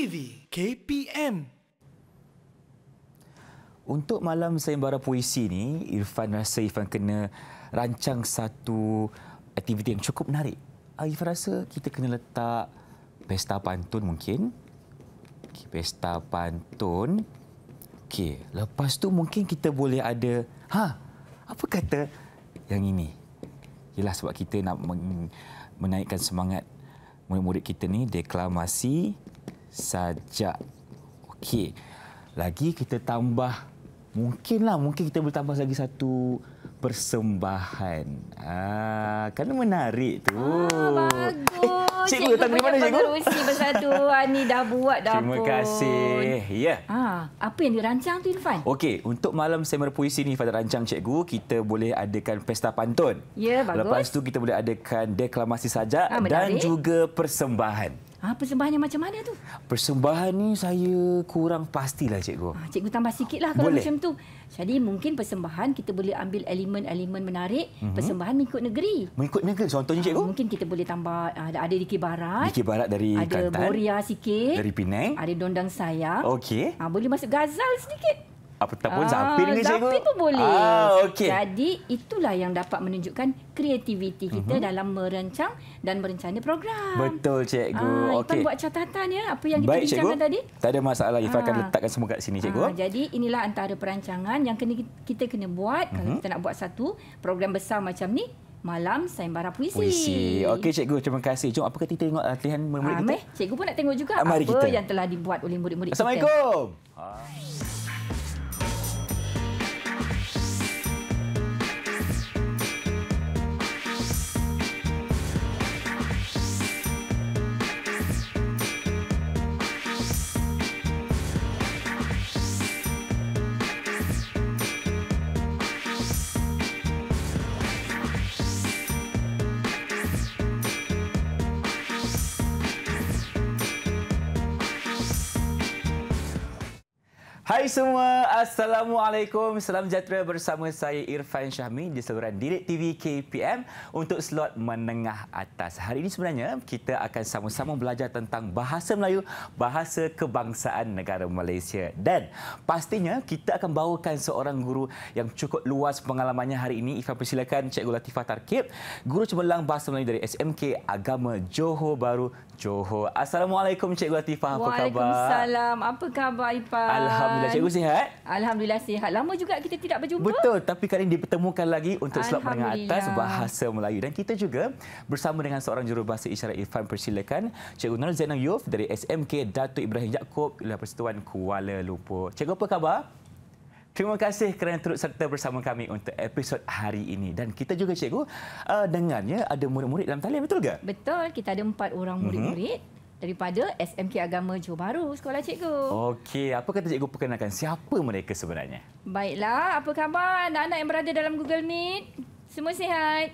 TV KPM. Untuk malam sayembara puisi ni, Irfan rasa Irfan kena rancang satu aktiviti yang cukup menarik. Ah, Irfan rasa kita kena letak pesta pantun mungkin. Okay, pesta pantun. Okey, lepas tu mungkin kita boleh ada ha apa kata yang ini? Yalah sebab kita nak menaikkan semangat murid-murid kita ni deklamasi sajak. Okey. Lagi kita tambah mungkinlah mungkin kita boleh tambah lagi satu persembahan. Ah, kan menarik tu. Ah, bagus. Eh, cikgu, cikgu datang dari mana cikgu? Berusi bersatu. Ani dah buat dah Terima pun. Terima kasih. Ya. Yeah. Ah, apa yang dirancang tu Irfan? Okey, untuk malam semer puisi ni pada rancang cikgu, kita boleh adakan pesta pantun. Ya, yeah, bagus. Lepas tu kita boleh adakan deklamasi sajak ah, dan juga persembahan. Ha, persembahannya macam mana tu? Persembahan ni saya kurang pastilah cikgu. Ha, cikgu tambah lah kalau boleh. macam tu. Jadi mungkin persembahan kita boleh ambil elemen-elemen menarik, mm-hmm. persembahan mengikut negeri. Mengikut negeri contohnya ha, cikgu? Ha, mungkin kita boleh tambah ha, ada ada Diki Barat. Diki Barat dari ada Kelantan. Ada Boria sikit. Dari Penang. Ada Dondang sayang. Okey. Ha, boleh masuk Gazal sedikit ataupun pun ah, zampir ni cikgu. Zampir pun boleh. Ah, okay. Jadi itulah yang dapat menunjukkan kreativiti kita uh-huh. dalam merancang dan merencana program. Betul cikgu. Ah, okay. Ipan buat catatan ya apa yang kita Baik, bincangkan cikgu. tadi. Tak ada masalah. Ipan ah. akan letakkan semua kat sini ah, cikgu. Ah, jadi inilah antara perancangan yang kena, kita kena buat uh-huh. kalau mhm. kita nak buat satu program besar macam ni. Malam saya Sayembara Puisi. Puisi. Okey, cikgu. Terima kasih. Jom, apa kata kita tengok ah, latihan murid-murid ah, kita? Meh, cikgu pun nak tengok juga Amari apa kita. yang telah dibuat oleh murid-murid kita. Assalamualaikum. Hai semua, Assalamualaikum. Salam sejahtera bersama saya Irfan Syahmi di saluran Direct TV KPM untuk slot menengah atas. Hari ini sebenarnya kita akan sama-sama belajar tentang bahasa Melayu, bahasa kebangsaan negara Malaysia. Dan pastinya kita akan bawakan seorang guru yang cukup luas pengalamannya hari ini. Irfan persilakan Cikgu Latifah Tarkib, guru cemerlang bahasa Melayu dari SMK Agama Johor Baru, Johor. Assalamualaikum Cikgu Latifah, apa Waalaikumsalam. khabar? Waalaikumsalam. Apa khabar, Ipah? Alhamdulillah. Alhamdulillah cikgu sihat. Alhamdulillah sihat. Lama juga kita tidak berjumpa. Betul, tapi kali ini dipertemukan lagi untuk slot menengah atas bahasa Melayu dan kita juga bersama dengan seorang jurubahasa isyarat Irfan persilakan Cikgu Nur Zainal Yuf dari SMK Datuk Ibrahim Yaakob Ulia Persatuan Kuala Lumpur. Cikgu apa khabar? Terima kasih kerana turut serta bersama kami untuk episod hari ini. Dan kita juga, Cikgu, uh, dengannya ada murid-murid dalam talian, betul ke? Betul. Kita ada empat orang mhm. murid-murid. Mm-hmm daripada SMK Agama Johor Bahru. Sekolah cikgu. Okey, apa kata cikgu perkenalkan siapa mereka sebenarnya? Baiklah, apa khabar anak-anak yang berada dalam Google Meet? Semua sihat?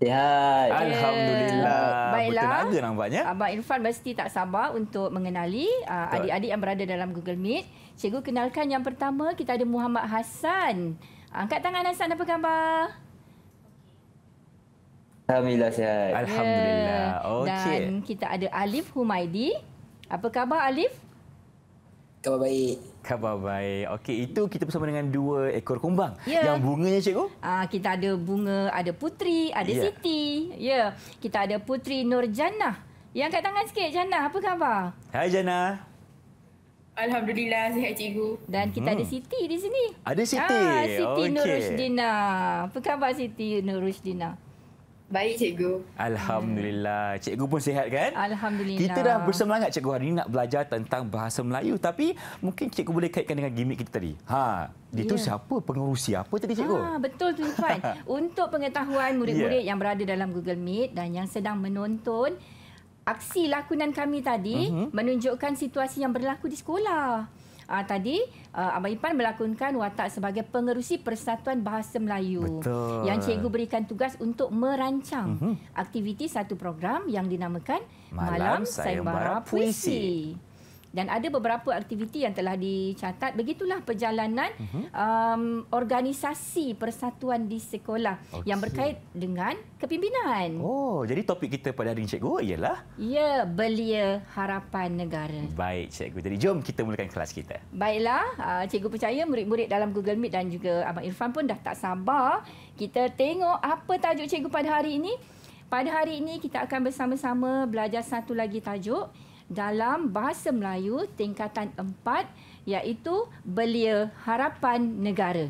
Sihat. Alhamdulillah. Baiklah. Bertenaga nampaknya. Abang Irfan mesti tak sabar untuk mengenali uh, adik-adik yang berada dalam Google Meet. Cikgu kenalkan yang pertama kita ada Muhammad Hasan. Angkat tangan Hassan apa khabar? Alhamdulillah sihat. Alhamdulillah. Yeah. Okey. Dan kita ada Alif Humaidi. Apa khabar Alif? Khabar baik. Khabar baik. Okey, itu kita bersama dengan dua ekor kumbang. Yeah. Yang bunganya cikgu? Ah, kita ada bunga, ada putri, ada yeah. Siti. Ya. Yeah. Kita ada putri Nurjannah. Yang kat tangan sikit Jannah, apa khabar? Hai Jannah. Alhamdulillah sihat cikgu. Dan kita hmm. ada Siti di sini. Ada Siti. Ah, Siti okay. Nurushdina. Apa khabar Siti Nurushdina? Baik cikgu. Alhamdulillah. Cikgu pun sihat kan? Alhamdulillah. Kita dah bersemangat cikgu hari ini nak belajar tentang bahasa Melayu tapi mungkin cikgu boleh kaitkan dengan gimmick kita tadi. Ha, dia ya. tu siapa pengerusi apa tadi cikgu? Ha, betul tu Fat. Untuk pengetahuan murid-murid ya. yang berada dalam Google Meet dan yang sedang menonton aksi lakonan kami tadi uh-huh. menunjukkan situasi yang berlaku di sekolah uh, tadi uh, Abang Ipan melakonkan watak sebagai pengerusi Persatuan Bahasa Melayu Betul. yang cikgu berikan tugas untuk merancang uh-huh. aktiviti satu program yang dinamakan Malam, Malam Sayembara Puisi. Puisi dan ada beberapa aktiviti yang telah dicatat begitulah perjalanan mm-hmm. um, organisasi persatuan di sekolah okay. yang berkait dengan kepimpinan. Oh, jadi topik kita pada hari ini cikgu ialah Ya, belia harapan negara. Baik cikgu. Jadi jom kita mulakan kelas kita. Baiklah, uh, cikgu percaya murid-murid dalam Google Meet dan juga Abang Irfan pun dah tak sabar kita tengok apa tajuk cikgu pada hari ini. Pada hari ini kita akan bersama-sama belajar satu lagi tajuk dalam bahasa Melayu tingkatan 4 iaitu Belia Harapan Negara.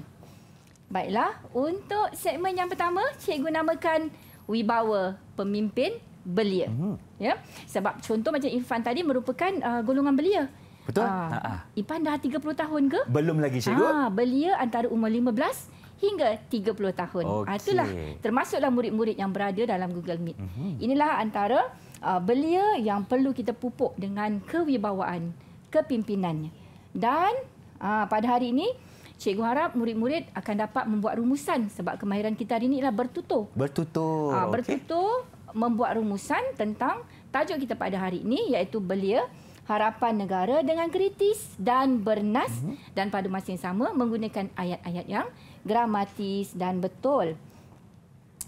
Baiklah, untuk segmen yang pertama, cikgu namakan Wibawa Pemimpin Belia. Uh-huh. Ya. Sebab contoh macam Irfan tadi merupakan uh, golongan Belia. Betul? Ah, ha. Uh, ha. Ipan dah 30 tahun ke? Belum lagi cikgu. Ha, belia antara umur 15 hingga 30 tahun. Ah, okay. Itulah termasuklah murid-murid yang berada dalam Google Meet. Mhm. Inilah antara uh, belia yang perlu kita pupuk dengan kewibawaan kepimpinannya. Dan uh, pada hari ini, Cikgu harap murid-murid akan dapat membuat rumusan sebab kemahiran kita hari ini ialah bertutur. Bertutur. Uh, bertutur membuat rumusan tentang tajuk kita pada hari ini iaitu belia harapan negara dengan kritis dan bernas uh-huh. dan pada masa yang sama menggunakan ayat-ayat yang gramatis dan betul.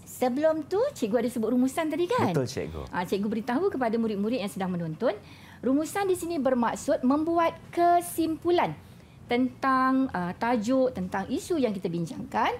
Sebelum tu, cikgu ada sebut rumusan tadi kan? Betul, cikgu. Ah, cikgu beritahu kepada murid-murid yang sedang menonton, rumusan di sini bermaksud membuat kesimpulan tentang uh, tajuk, tentang isu yang kita bincangkan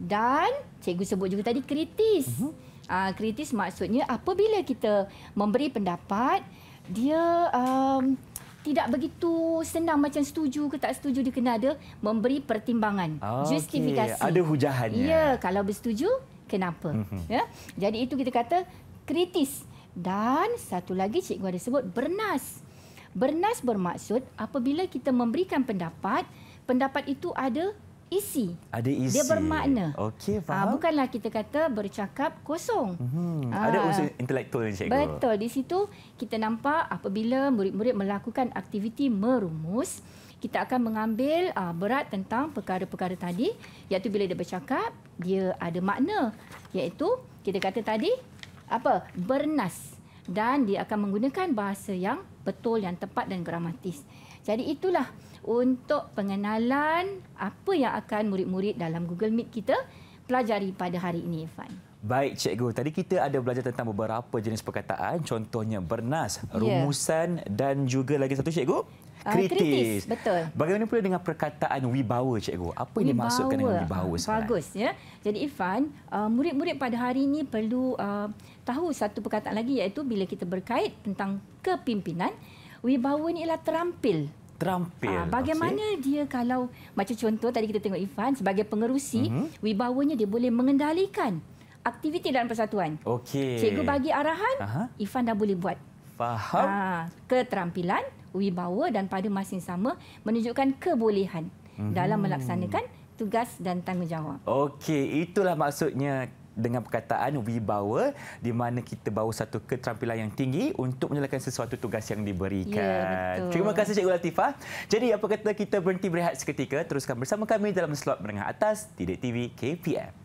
dan cikgu sebut juga tadi kritis. Uh-huh. Uh, kritis maksudnya apabila kita memberi pendapat, dia... Uh, tidak begitu senang macam setuju ke tak setuju dia kena ada memberi pertimbangan ah, okay. justifikasi ada hujahannya ya kalau bersetuju kenapa mhm. ya jadi itu kita kata kritis dan satu lagi cikgu ada sebut bernas bernas bermaksud apabila kita memberikan pendapat pendapat itu ada isi. Ada isi. Dia bermakna. Okey, ah, faham. Ha, bukanlah kita kata bercakap kosong. Hmm. Ada unsur intelektual yang Cikgu. Betul. Di situ kita nampak apabila murid-murid melakukan aktiviti merumus, kita akan mengambil uh, berat tentang perkara-perkara tadi iaitu bila dia bercakap dia ada makna iaitu kita kata tadi apa bernas dan dia akan menggunakan bahasa yang betul yang tepat dan gramatis jadi itulah untuk pengenalan apa yang akan murid-murid dalam Google Meet kita pelajari pada hari ini, Irfan. Baik, cikgu. Tadi kita ada belajar tentang beberapa jenis perkataan, contohnya bernas, ya. rumusan yeah. dan juga lagi satu, cikgu. Ah, kritis. Uh, kritis. Betul. Bagaimana pula dengan perkataan wibawa, cikgu? Apa yang dimaksudkan dengan wibawa sekarang? Bagus. Ya? Jadi, Ifan, uh, ah, murid-murid pada hari ini perlu uh, tahu satu perkataan lagi iaitu bila kita berkait tentang kepimpinan, wibawa ini ialah terampil terampil. Ha, bagaimana Nafsi? dia kalau macam contoh tadi kita tengok Ifan sebagai pengerusi, uh-huh. wibawanya dia boleh mengendalikan aktiviti dalam persatuan. Okey. Cikgu bagi arahan, uh Ifan dah boleh buat. Faham? Ha, keterampilan wibawa dan pada masa yang sama menunjukkan kebolehan uh-huh. dalam melaksanakan tugas dan tanggungjawab. Okey, itulah maksudnya dengan perkataan wibawa di mana kita bawa satu keterampilan yang tinggi untuk menjalankan sesuatu tugas yang diberikan. Ya, Terima kasih Cikgu Latifah. Jadi apa kata kita berhenti berehat seketika teruskan bersama kami dalam slot menengah atas Tidik TV KPM.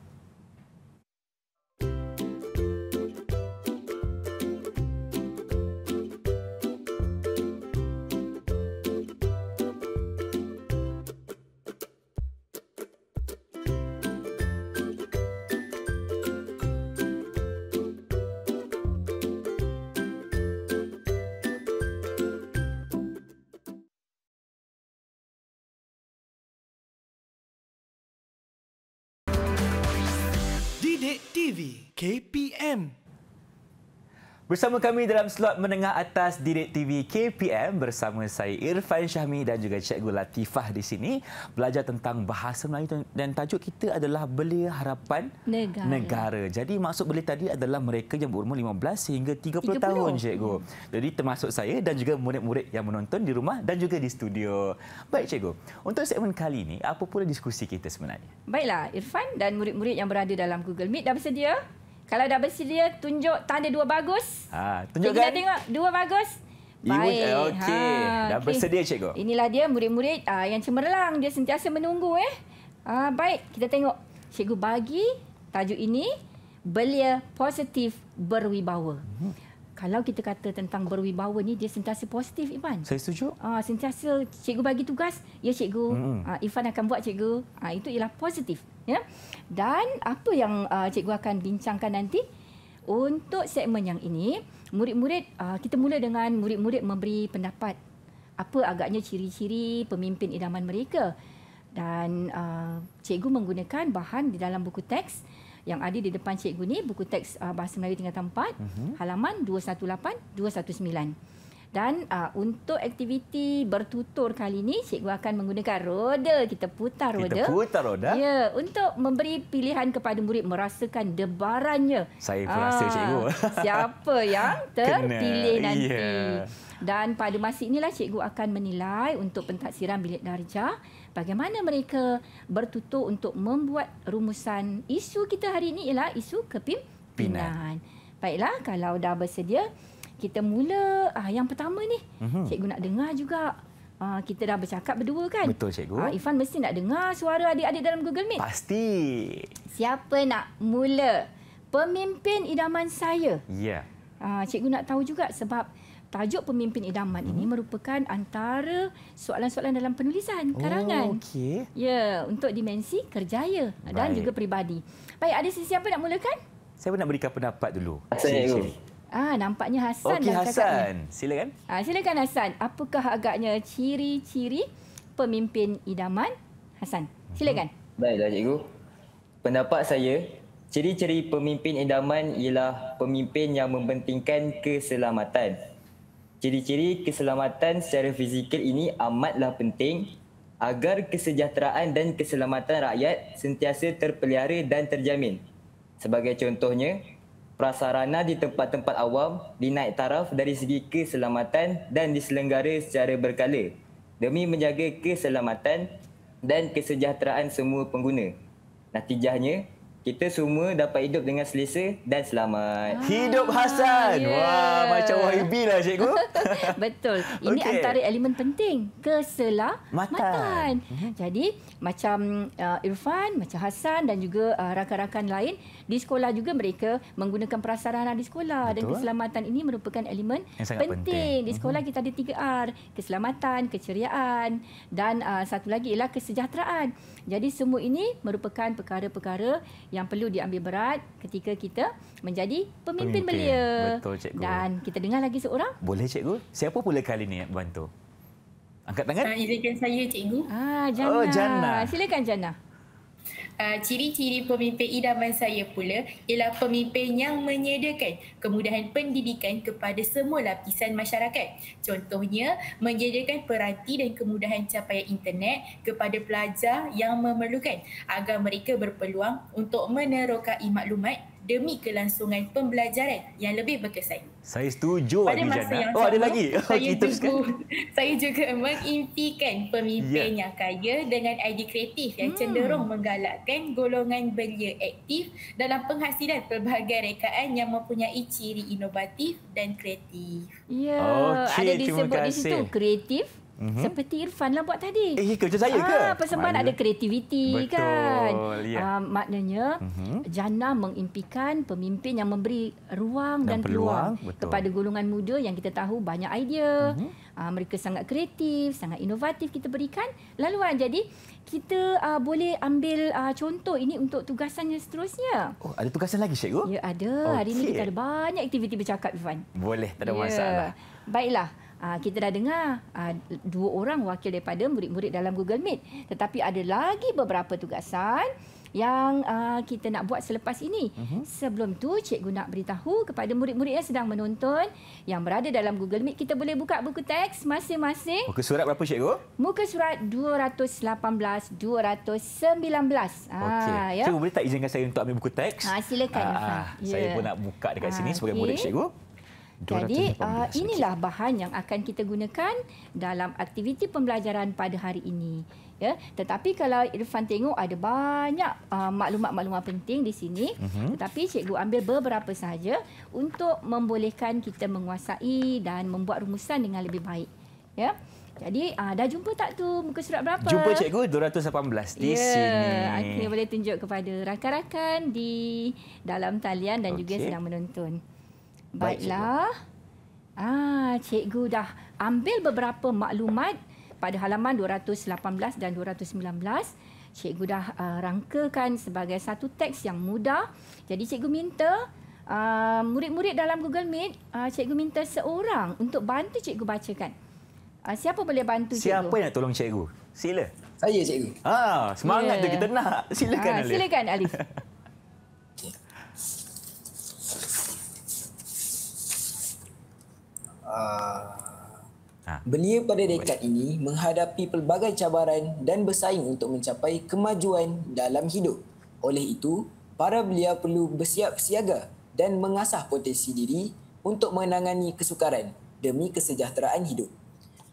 KPM. Bersama kami dalam slot menengah atas Direct TV KPM bersama saya Irfan Syahmi dan juga Cikgu Latifah di sini belajar tentang bahasa Melayu dan tajuk kita adalah Belia Harapan Negara. Negara. Jadi maksud beli tadi adalah mereka yang berumur 15 sehingga 30, 30. tahun Cikgu. Jadi termasuk saya dan juga murid-murid yang menonton di rumah dan juga di studio. Baik Cikgu, untuk segmen kali ini apa pula diskusi kita sebenarnya? Baiklah Irfan dan murid-murid yang berada dalam Google Meet dah bersedia? Kalau dah bersedia, tunjuk tanda dua bagus. Ha, tunjukkan. Kita tengok, dua bagus. Baik. Eh, okey. Ha, dah bersedia, cikgu. Inilah dia murid-murid uh, yang cemerlang. Dia sentiasa menunggu. eh. Uh, baik, kita tengok. Cikgu bagi tajuk ini, Belia Positif Berwibawa. Hmm kalau kita kata tentang berwibawa ni dia sentiasa positif Ivan. Saya setuju. Ah uh, sentiasa cikgu bagi tugas, ya cikgu. Ah hmm. uh, Ivan akan buat cikgu. Ah uh, itu ialah positif, ya. Dan apa yang uh, cikgu akan bincangkan nanti untuk segmen yang ini, murid-murid uh, kita mula dengan murid-murid memberi pendapat apa agaknya ciri-ciri pemimpin idaman mereka. Dan uh, cikgu menggunakan bahan di dalam buku teks yang ada di depan cikgu ni buku teks uh, bahasa Melayu tingkat 4 uh-huh. halaman 218 219 dan uh, untuk aktiviti bertutur kali ini cikgu akan menggunakan roda kita putar roda kita putar roda ya untuk memberi pilihan kepada murid merasakan debarannya saya uh, rasa ah, cikgu siapa yang terpilih Kena. nanti yeah. dan pada masa inilah cikgu akan menilai untuk pentadsiran bilik darjah bagaimana mereka bertutur untuk membuat rumusan isu kita hari ini ialah isu kepimpinan. Baiklah, kalau dah bersedia, kita mula Ah yang pertama ni. Mm-hmm. Cikgu nak dengar juga. Uh, kita dah bercakap berdua kan? Betul, Cikgu. Uh, ah, Ifan mesti nak dengar suara adik-adik dalam Google Meet. Pasti. Siapa nak mula? Pemimpin idaman saya. Ya. Yeah. Uh, cikgu nak tahu juga sebab tajuk pemimpin idaman hmm. ini merupakan antara soalan-soalan dalam penulisan oh, karangan. Okey. Ya, untuk dimensi kerjaya Baik. dan juga peribadi. Baik, ada siapa nak mulakan? Saya nak berikan pendapat dulu. Saya dulu. Ah, nampaknya Hasan okay, dah cakap. Hasan. Silakan. Ah, silakan Hasan. Apakah agaknya ciri-ciri pemimpin idaman? Hasan, mhm. silakan. Baiklah, cikgu. Pendapat saya, ciri-ciri pemimpin idaman ialah pemimpin yang mementingkan keselamatan. Ciri-ciri keselamatan secara fizikal ini amatlah penting agar kesejahteraan dan keselamatan rakyat sentiasa terpelihara dan terjamin. Sebagai contohnya, prasarana di tempat-tempat awam dinaik taraf dari segi keselamatan dan diselenggara secara berkala demi menjaga keselamatan dan kesejahteraan semua pengguna. Natijahnya, kita semua dapat hidup dengan selesa dan selamat. Ah, hidup Hasan. Yeah. Wah, macam YB lah cikgu. Betul. Ini okay. antara elemen penting. Keselamatan. Mhm. Jadi, macam uh, Irfan, macam Hasan dan juga uh, rakan-rakan lain, di sekolah juga mereka menggunakan prasarana di sekolah. Betul. Dan keselamatan ini merupakan elemen penting. penting. Di sekolah mhm. kita ada 3R. Keselamatan, keceriaan dan uh, satu lagi ialah kesejahteraan. Jadi semua ini merupakan perkara-perkara yang perlu diambil berat ketika kita menjadi pemimpin, pemimpin. belia. Betul cikgu. Dan kita dengar lagi seorang? Boleh cikgu. Siapa pula kali ini yang bantu? Angkat tangan. Saya ah, izinkan saya cikgu. Ah, Jana. Oh, Jana. Silakan Jana. Ah, ciri-ciri pemimpin idaman saya pula ialah pemimpin yang menyediakan kemudahan pendidikan kepada semua lapisan masyarakat. Contohnya, menyediakan peranti dan kemudahan capaian internet kepada pelajar yang memerlukan agar mereka berpeluang untuk menerokai maklumat demi kelangsungan pembelajaran yang lebih berkesan. Saya setuju Pada Adi Jana. Oh, ada lagi. Saya okay, juga, saya juga mengimpikan pemimpin yeah. yang kaya dengan idea kreatif yang hmm. cenderung menggalakkan golongan belia aktif dalam penghasilan pelbagai rekaan yang mempunyai ciri inovatif dan kreatif. Ya, yeah. okay, ada disebut di situ kreatif Mm-hmm. Seperti Irfan lah buat tadi. Eh, ya kerja saya ke? Ah, persembahan Mana? ada kreativiti Betul, kan. Betul. Yeah. Ya. Uh, maknanya, mm-hmm. Jana mengimpikan pemimpin yang memberi ruang dan, dan peluang, peluang. kepada golongan muda yang kita tahu banyak idea. Mm-hmm. Uh, mereka sangat kreatif, sangat inovatif kita berikan. Lalu kan, jadi kita uh, boleh ambil uh, contoh ini untuk tugasan yang seterusnya. Oh, ada tugasan lagi, Cikgu? Ya, ada. Okay. Hari ini kita ada banyak aktiviti bercakap, Irfan. Boleh, tak ada yeah. masalah. Baiklah. Uh, kita dah dengar uh, dua orang wakil daripada murid-murid dalam Google Meet. Tetapi ada lagi beberapa tugasan yang uh, kita nak buat selepas ini. Uh-huh. Sebelum tu cikgu nak beritahu kepada murid-murid yang sedang menonton yang berada dalam Google Meet kita boleh buka buku teks masing-masing. Muka surat berapa cikgu? Muka surat 218 219. Okay. Ah ya. Cikgu boleh tak izinkan saya untuk ambil buku teks? Ah silakan. Ah, ah, saya pun ya. nak buka dekat ah, sini sebagai okay. murid cikgu. Jadi uh, ah, inilah okay. bahan yang akan kita gunakan dalam aktiviti pembelajaran pada hari ini. Ya, tetapi kalau Irfan tengok ada banyak uh, maklumat-maklumat penting di sini, uh-huh. tetapi cikgu ambil beberapa sahaja untuk membolehkan kita menguasai dan membuat rumusan dengan lebih baik. Ya. Jadi, uh, dah jumpa tak tu muka surat berapa? Jumpa cikgu 218 di yeah. sini. Okey, boleh tunjuk kepada rakan-rakan di dalam talian dan okay. juga sedang menonton. Baiklah. Ah, cikgu dah ambil beberapa maklumat pada halaman 218 dan 219. Cikgu dah uh, rangkakan sebagai satu teks yang mudah. Jadi cikgu minta uh, murid-murid dalam Google Meet, uh, cikgu minta seorang untuk bantu cikgu bacakan. Uh, siapa boleh bantu cikgu? Siapa yang nak tolong cikgu? Sila. Saya cikgu. Ah, semangat yeah. tu ya. kita nak. Silakan ah, Alif. Silakan Alif. Ah. Ah. Beliau pada dekad ini menghadapi pelbagai cabaran dan bersaing untuk mencapai kemajuan dalam hidup. Oleh itu, para belia perlu bersiap siaga dan mengasah potensi diri untuk menangani kesukaran demi kesejahteraan hidup.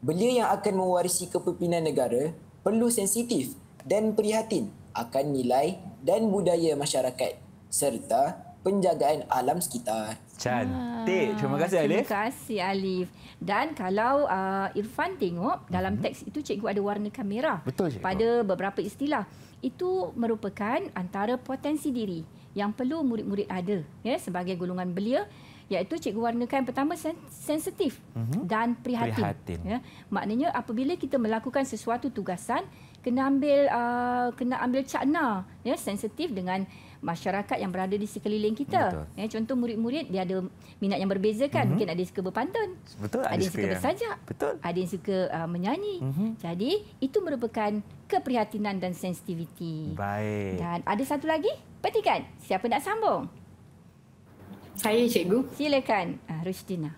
Belia yang akan mewarisi kepimpinan negara perlu sensitif dan prihatin akan nilai dan budaya masyarakat serta penjagaan alam sekitar. Cantik. Ah, terima kasih Alif. Terima kasih Alif. Dan kalau uh, Irfan tengok dalam hmm teks itu cikgu ada warna kamera. Betul cikgu. Pada beberapa istilah. Itu merupakan antara potensi diri yang perlu murid-murid ada ya sebagai golongan belia iaitu cikgu warnakan pertama sen- sensitif mm-hmm. dan prihatin. prihatin ya maknanya apabila kita melakukan sesuatu tugasan kena ambil uh, kena ambil cakna ya sensitif dengan masyarakat yang berada di sekeliling kita. Ya, contoh murid-murid dia ada minat yang berbeza kan. Mm-hmm. Mungkin ada yang suka berpantun. Betul. Ada, ada yang suka ya. bersajak. Betul. Ada yang suka uh, menyanyi. Mm-hmm. Jadi itu merupakan keprihatinan dan sensitiviti. Baik. Dan ada satu lagi? Petikan. Siapa nak sambung? Saya cikgu. Silakan uh, Rusdina.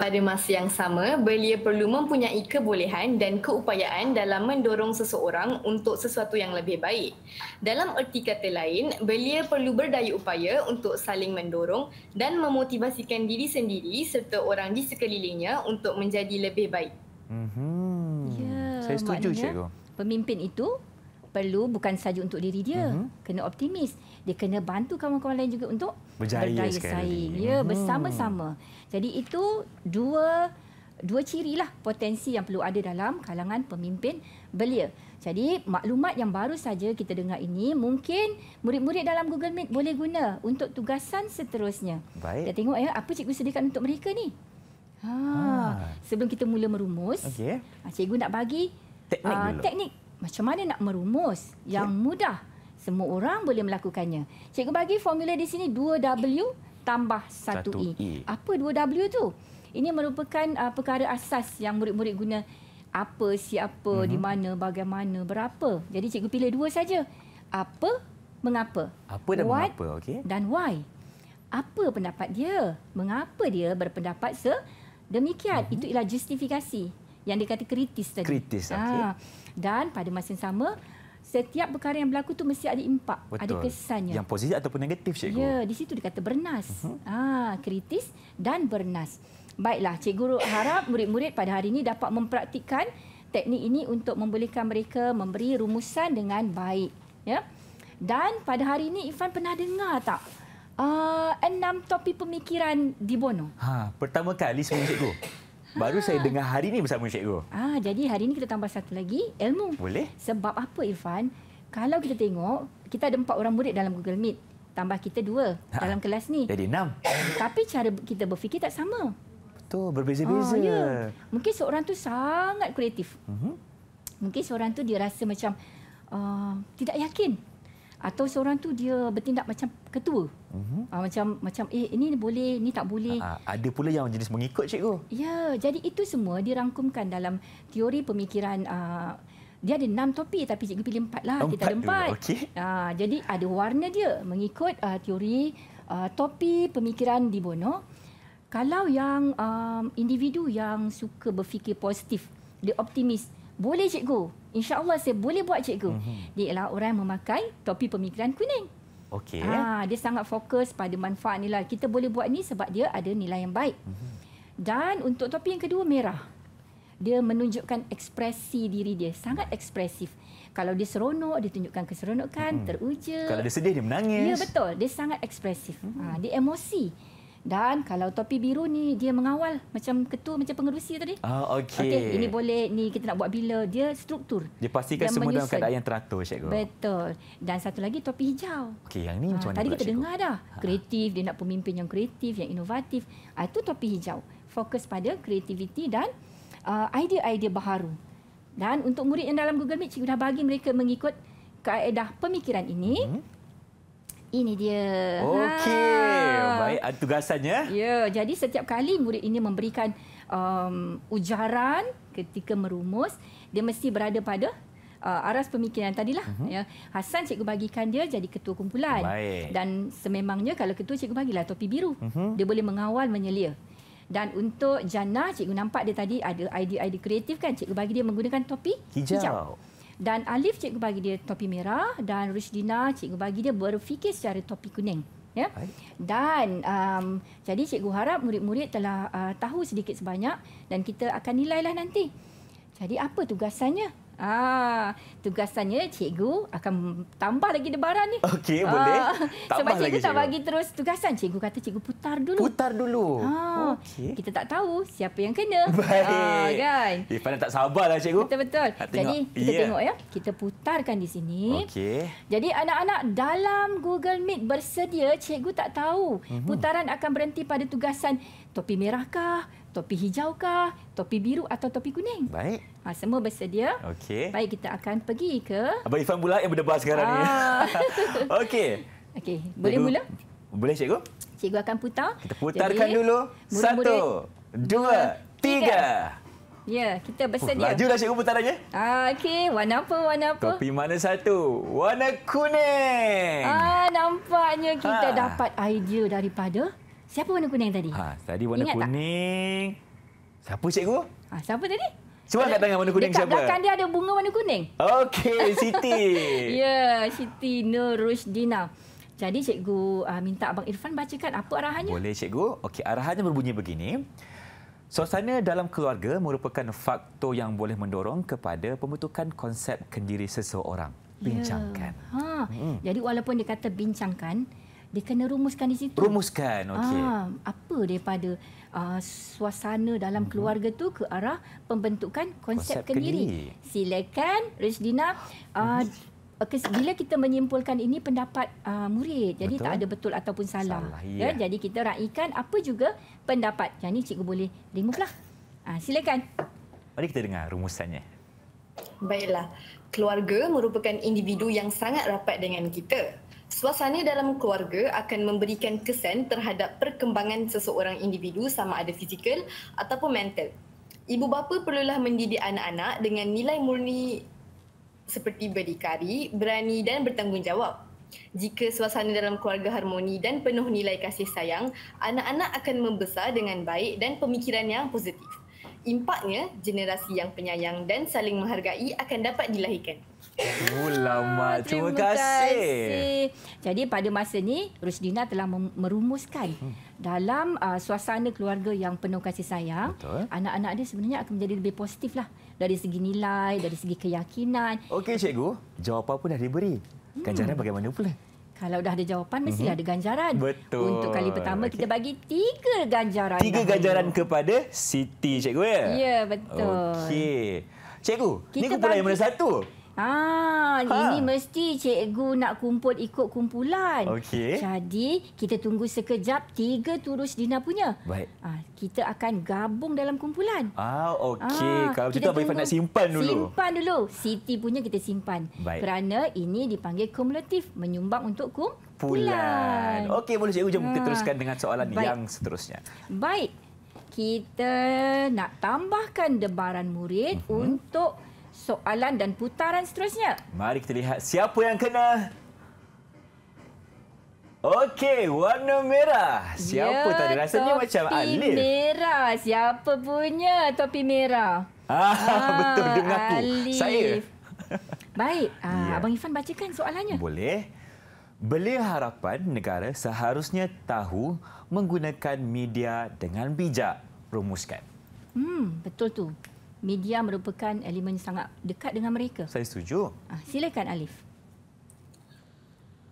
Pada masa yang sama, belia perlu mempunyai kebolehan dan keupayaan dalam mendorong seseorang untuk sesuatu yang lebih baik. Dalam erti kata lain, belia perlu berdaya upaya untuk saling mendorong dan memotivasikan diri sendiri serta orang di sekelilingnya untuk menjadi lebih baik. Mm-hmm. Ya, Saya setuju, maknanya, Cikgu. Pemimpin itu perlu bukan sahaja untuk diri dia, mm-hmm. kena optimis. Dia kena bantu kawan-kawan lain juga untuk Berjaya berdaya saing. Ya, mm-hmm. bersama-sama. Jadi itu dua dua ciri lah potensi yang perlu ada dalam kalangan pemimpin belia. Jadi maklumat yang baru saja kita dengar ini mungkin murid-murid dalam Google Meet boleh guna untuk tugasan seterusnya. Baik. Kita tengok ya apa cikgu sediakan untuk mereka ni. Ha, ha. sebelum kita mula merumus, okay. Ha, cikgu nak bagi teknik, uh, dulu. teknik macam mana nak merumus yang mudah semua orang boleh melakukannya. Cikgu bagi formula di sini 2W tambah 1E. E. Apa 2W tu? Ini merupakan uh, perkara asas yang murid-murid guna apa, siapa, mm-hmm. di mana, bagaimana, berapa. Jadi cikgu pilih dua saja. Apa, mengapa. Apa dan What mengapa, okey. Dan why. Apa pendapat dia? Mengapa dia berpendapat sedemikian? Mm-hmm. Itu ialah justifikasi yang dia kritis tadi. Kritis, okey. Ah, dan pada masa yang sama, setiap perkara yang berlaku tu mesti ada impak, Betul. ada kesannya. Yang positif ataupun negatif cikgu. Ya, di situ dikata bernas. Uh-huh. Ah, kritis dan bernas. Baiklah, cikgu harap murid-murid pada hari ini dapat mempraktikkan teknik ini untuk membolehkan mereka memberi rumusan dengan baik. Ya. Dan pada hari ini Ifan pernah dengar tak? Uh, enam topi pemikiran di Bono. Ha, pertama kali sebelum cikgu. Baru ha. saya ah. dengar hari ni bersama Cikgu. Ah, jadi hari ini kita tambah satu lagi ilmu. Boleh. Sebab apa Irfan? Kalau kita tengok, kita ada empat orang murid dalam Google Meet. Tambah kita dua ha. dalam kelas ni. Jadi enam. Tapi cara kita berfikir tak sama. Betul, berbeza-beza. Ah, ya. Mungkin seorang tu sangat kreatif. Uh-huh. Mungkin seorang tu dia rasa macam uh, tidak yakin atau seorang tu dia bertindak macam ketua. Uh-huh. macam macam eh ini boleh, ini tak boleh. Uh, ada pula yang jenis mengikut cikgu. Ya, jadi itu semua dirangkumkan dalam teori pemikiran uh, dia ada enam topi tapi cikgu pilih empat lah. Empat Kita ada empat. Dulu, okay. uh, jadi ada warna dia mengikut uh, teori uh, topi pemikiran di Bono. Kalau yang uh, individu yang suka berfikir positif, dia optimis, boleh cikgu. InsyaAllah saya boleh buat cikgu. Mm-hmm. Dia ialah orang memakai topi pemikiran kuning. Okey. Ha, dia sangat fokus pada manfaat ni lah. Kita boleh buat ni sebab dia ada nilai yang baik. Mm-hmm. Dan untuk topi yang kedua, merah. Dia menunjukkan ekspresi diri dia. Sangat ekspresif. Kalau dia seronok, dia tunjukkan keseronokan, mm-hmm. teruja. Kalau dia sedih, dia menangis. Ya, betul. Dia sangat ekspresif. Mm-hmm. Ha, dia emosi. Dia emosi. Dan kalau topi biru ni dia mengawal macam ketua macam pengerusi tadi. Ah oh, okey. Okey, ini boleh ni kita nak buat bila dia struktur. Dia pastikan dia semua dalam keadaan yang teratur cikgu. Betul. Dan satu lagi topi hijau. Okey, yang ni ah, macam mana? Tadi kita cikgu? dengar dah. Ah. Kreatif, dia nak pemimpin yang kreatif, yang inovatif. Ah ha, tu topi hijau. Fokus pada kreativiti dan uh, idea-idea baharu. Dan untuk murid yang dalam Google Meet cikgu dah bagi mereka mengikut kaedah pemikiran ini. Mm-hmm. Ini dia. Okey. Ha. Baik, tugasannya. Ya, jadi setiap kali murid ini memberikan um, ujaran ketika merumus, dia mesti berada pada uh, aras pemikiran tadilah. Uh-huh. Ya. Hasan cikgu bagikan dia jadi ketua kumpulan. Baik. Dan sememangnya kalau ketua cikgu bagilah topi biru. Uh-huh. Dia boleh mengawal, menyelia. Dan untuk Jannah cikgu nampak dia tadi ada idea-idea kreatif kan? Cikgu bagi dia menggunakan topi hijau. hijau. Dan Alif cikgu bagi dia topi merah dan Rusdina cikgu bagi dia berfikir secara topi kuning. Ya. Dan um, jadi cikgu harap murid-murid telah uh, tahu sedikit sebanyak dan kita akan nilailah nanti. Jadi apa tugasannya? Ah, tugasannya cikgu akan tambah lagi debaran ni. Okey, ah, boleh. Sebab cikgu, cikgu tak bagi terus tugasan, cikgu kata cikgu putar dulu. Putar dulu. Ah, okay. Kita tak tahu siapa yang kena. Baik. Ah, kan? Ifan eh, tak sabarlah cikgu. Betul-betul. Jadi, kita yeah. tengok ya. Kita putarkan di sini. Okey. Jadi, anak-anak dalam Google Meet bersedia, cikgu tak tahu. Mhm. Putaran akan berhenti pada tugasan topi merahkah? kah? topi hijau kah, topi biru atau topi kuning? Baik. Ha, semua bersedia. Okey. Baik kita akan pergi ke Abang Ifan pula yang berdebar sekarang ah. ni. Okey. Okey, boleh Bulu. mula? Boleh cikgu? Cikgu akan putar. Kita putarkan Jadi, dulu. Satu, dua, tiga. tiga. Ya, kita uh, bersedia. Uh, laju dah cikgu putarannya. Ah, Okey, warna apa, warna apa? Topi mana satu? Warna kuning. Ah, nampaknya kita ha. dapat idea daripada Siapa warna kuning tadi? Ha, tadi warna Ingat kuning. Tak? Siapa cikgu? Ha, siapa tadi? Cuba angkat tangan warna kuning dekat siapa? Dekat belakang dia ada bunga warna kuning. Okey, Siti. ya, yeah, Siti Nur Rushdina. Jadi cikgu uh, minta Abang Irfan bacakan apa arahannya? Boleh cikgu. Okey, arahannya berbunyi begini. Suasana dalam keluarga merupakan faktor yang boleh mendorong kepada pembentukan konsep kendiri seseorang. Ya. Bincangkan. Yeah. Ha. Hmm. Jadi walaupun dia kata bincangkan, dia kena rumuskan di situ. Rumuskan, okey. Ah, apa daripada uh, suasana dalam mhm. keluarga tu ke arah pembentukan konsep, konsep kendiri. kendiri. Silakan Rizdina. Uh, ah, mhm. bila kita menyimpulkan ini pendapat uh, murid jadi betul. tak ada betul ataupun salah, salah ya. ya jadi kita raikan apa juga pendapat yang ini cikgu boleh removelah ah silakan mari kita dengar rumusannya baiklah keluarga merupakan individu yang sangat rapat dengan kita Suasana dalam keluarga akan memberikan kesan terhadap perkembangan seseorang individu sama ada fizikal ataupun mental. Ibu bapa perlulah mendidik anak-anak dengan nilai murni seperti berdikari, berani dan bertanggungjawab. Jika suasana dalam keluarga harmoni dan penuh nilai kasih sayang, anak-anak akan membesar dengan baik dan pemikiran yang positif. Impaknya, generasi yang penyayang dan saling menghargai akan dapat dilahirkan. Ulamak, oh, ah, terima, terima kasih. kasih. Jadi pada masa ni Rusdina telah merumuskan hmm. dalam uh, suasana keluarga yang penuh kasih sayang, anak-anak dia sebenarnya akan menjadi lebih positif lah dari segi nilai, dari segi keyakinan. Okey cikgu, jawapan pun dah diberi. Hmm. Ganjaran hmm. bagaimana pula? Kalau dah ada jawapan mesti mm-hmm. ada ganjaran. Betul. Untuk kali pertama okay. kita bagi tiga ganjaran. Tiga ganjaran dulu. kepada Siti cikgu ya? Ya, betul. Okey. Cikgu, kita ni kumpulan bagi... yang mana satu? Ah, ha. ini mesti cikgu nak kumpul ikut kumpulan. Okey. Jadi, kita tunggu sekejap tiga turus Dina punya. Baik. Ah, kita akan gabung dalam kumpulan. Ah, okey. Ah, Kalau kita apa nak simpan dulu. Simpan dulu. Siti punya kita simpan. Baik. Kerana ini dipanggil kumulatif, menyumbang untuk kumpulan. Okey, boleh cikgu jom ah. kita teruskan dengan soalan Baik. yang seterusnya. Baik. Kita nak tambahkan debaran murid uh-huh. untuk soalan dan putaran seterusnya. Mari kita lihat siapa yang kena. Okey, warna merah. Siapa ya, tadi? Rasanya macam Alif. Topi merah. Siapa punya topi merah? Ah, ah, betul, dengan aku. Saya. Baik, ah, ya. Abang Ifan bacakan soalannya. Boleh. Belia harapan negara seharusnya tahu menggunakan media dengan bijak. Rumuskan. Hmm, betul tu media merupakan elemen sangat dekat dengan mereka. Saya setuju. Ah, silakan Alif.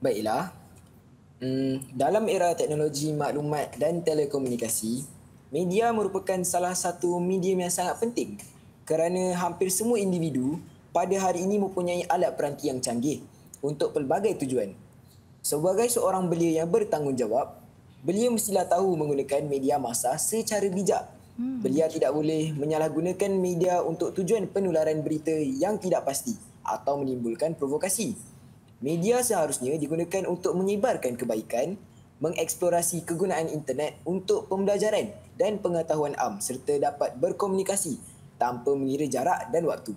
Baiklah. Hmm, dalam era teknologi maklumat dan telekomunikasi, media merupakan salah satu medium yang sangat penting kerana hampir semua individu pada hari ini mempunyai alat peranti yang canggih untuk pelbagai tujuan. Sebagai seorang belia yang bertanggungjawab, belia mestilah tahu menggunakan media masa secara bijak Hmm. Beliau tidak boleh menyalahgunakan media untuk tujuan penularan berita yang tidak pasti atau menimbulkan provokasi. Media seharusnya digunakan untuk menyebarkan kebaikan, mengeksplorasi kegunaan internet untuk pembelajaran dan pengetahuan am serta dapat berkomunikasi tanpa mengira jarak dan waktu.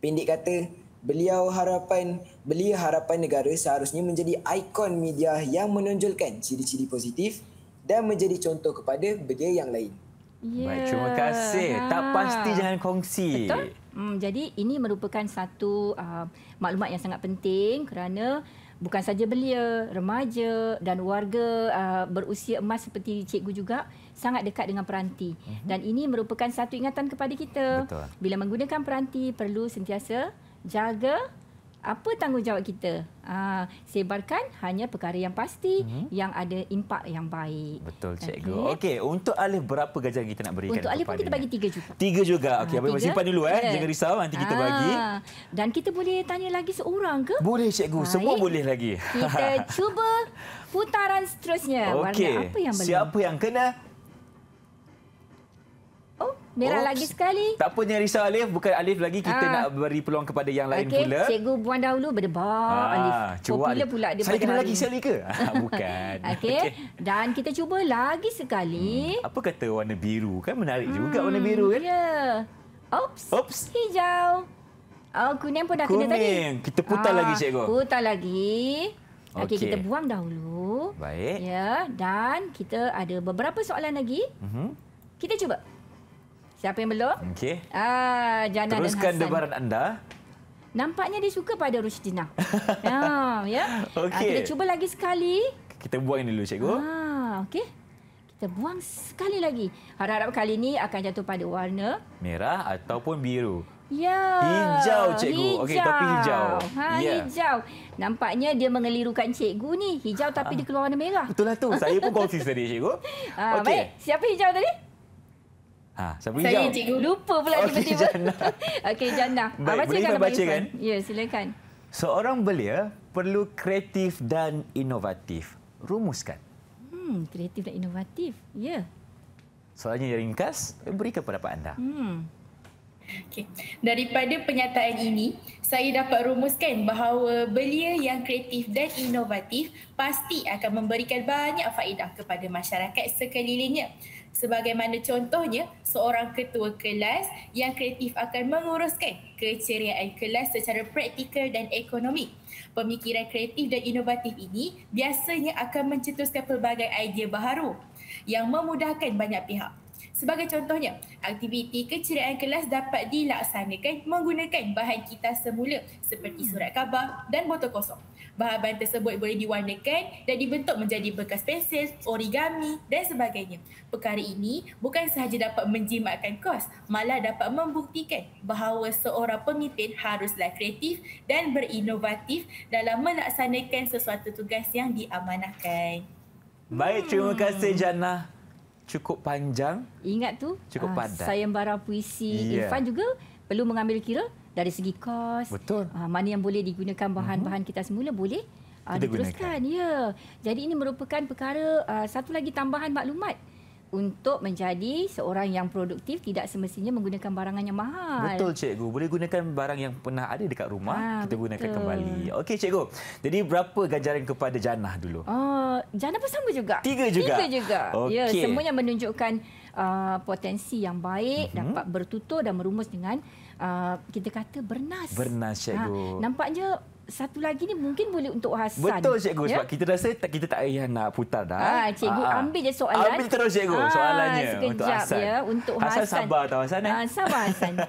Pendek kata, beliau harapan beliau harapan negara seharusnya menjadi ikon media yang menonjolkan ciri-ciri positif dan menjadi contoh kepada beliau yang lain. Yeah. Baik, ya. terima kasih. Ha. Tak ah. pasti jangan kongsi. Betul. Hmm, jadi ini merupakan satu uh, maklumat yang sangat penting kerana bukan saja belia, remaja dan warga uh, berusia emas seperti cikgu juga sangat dekat dengan peranti. Uh-huh. Dan ini merupakan satu ingatan kepada kita. Betul. Bila menggunakan peranti perlu sentiasa jaga apa tanggungjawab kita? Aa, ah, sebarkan hanya perkara yang pasti mm-hmm. yang ada impak yang baik. Betul kan? cikgu. Eh? Okey, okay, untuk alih berapa gajah kita nak berikan? Untuk alih pun kita bagi tiga juga. Tiga juga. Okey, ah, apa simpan dulu eh. Jangan risau nanti kita Aa, ah, bagi. Dan kita boleh tanya lagi seorang ke? Boleh cikgu, baik. semua boleh lagi. Kita cuba putaran seterusnya. Okay. Siapa yang kena Merah Oops. lagi sekali. Tak apa yang risau Alif. Bukan Alif lagi. Kita ha. nak beri peluang kepada yang lain okay. pula. Cikgu buang dahulu. Berdebar ha. Ah, Alif. Cuba Popular pula. Dia saya kena lagi sekali ke? Ah, bukan. Okay. Okay. Dan kita cuba lagi sekali. Hmm. Apa kata warna biru? Kan menarik hmm. juga warna biru kan? Ya. Yeah. Oops. Oops. Hijau. Oh, kuning pun dah kuning. kena tadi. Kuning. Kita putar ha. lagi cikgu. Putar lagi. Okey, okay, kita buang dahulu. Baik. Ya, dan kita ada beberapa soalan lagi. Uh-huh. Kita cuba. Siapa yang belum? Okey. Ah, Jana Teruskan debaran anda. Nampaknya dia suka pada Rusdina. ya, ya. Okay. Ah, kita cuba lagi sekali. Kita buang ini dulu, cikgu. Ah, okey. Kita buang sekali lagi. Harap-harap kali ini akan jatuh pada warna merah ataupun biru. Ya. Hijau, cikgu. Okey, tapi hijau. Ha, yeah. hijau. Nampaknya dia mengelirukan cikgu ni. Hijau tapi ha. dia keluar warna merah. Betul lah tu. Saya pun confused tadi, cikgu. Ah, okay. baik. Siapa hijau tadi? Ha, siapa Saya hijau? cikgu lupa pula okay, oh, tiba-tiba. Jana. Okey, Jana. Baik, ha, bacakan boleh baca kan? Ya, silakan. Seorang belia perlu kreatif dan inovatif. Rumuskan. Hmm, kreatif dan inovatif. Ya. Soalannya yang ringkas, berikan pendapat anda. Hmm. Okay. Daripada penyataan ini, saya dapat rumuskan bahawa belia yang kreatif dan inovatif pasti akan memberikan banyak faedah kepada masyarakat sekelilingnya. Sebagaimana contohnya seorang ketua kelas yang kreatif akan menguruskan keceriaan kelas secara praktikal dan ekonomik. Pemikiran kreatif dan inovatif ini biasanya akan mencetuskan pelbagai idea baharu yang memudahkan banyak pihak. Sebagai contohnya, aktiviti keceriaan kelas dapat dilaksanakan menggunakan bahan kita semula seperti hmm. surat khabar dan botol kosong bahan-bahan tersebut boleh diwarnakan dan dibentuk menjadi bekas pensil, origami dan sebagainya. Perkara ini bukan sahaja dapat menjimatkan kos, malah dapat membuktikan bahawa seorang pemimpin haruslah kreatif dan berinovatif dalam melaksanakan sesuatu tugas yang diamanahkan. Baik, terima hmm. kasih Jana. Cukup panjang. Ingat tu. Cukup ah, padat. Sayembara puisi yeah. Irfan juga perlu mengambil kira dari segi kos betul uh, mana yang boleh digunakan bahan-bahan mhm. kita semula boleh uh, kita diteruskan gunakan. ya jadi ini merupakan perkara uh, satu lagi tambahan maklumat untuk menjadi seorang yang produktif tidak semestinya menggunakan barangan yang mahal. Betul cikgu, boleh gunakan barang yang pernah ada dekat rumah, ha, kita betul. kembali. Okey cikgu. Jadi berapa ganjaran kepada Janah dulu? Uh, Janah pun sama juga. Tiga juga. Tiga juga. Okay. Ya, semuanya menunjukkan uh, potensi yang baik uh-huh. dapat bertutur dan merumus dengan Uh, kita kata bernas. Bernas, Cikgu. Ha, nampaknya satu lagi ni mungkin boleh untuk Hasan. Betul, Cikgu. Ya? Sebab kita rasa kita tak payah nak putar dah. Ha, Cikgu, ha, ambil je soalan. Ambil terus, Cikgu, ha, soalannya sekejap, ya, untuk Hasan. Ya, untuk Hasan. Hasan sabar tau, Hasan. Eh? Ha, sabar, Hasan.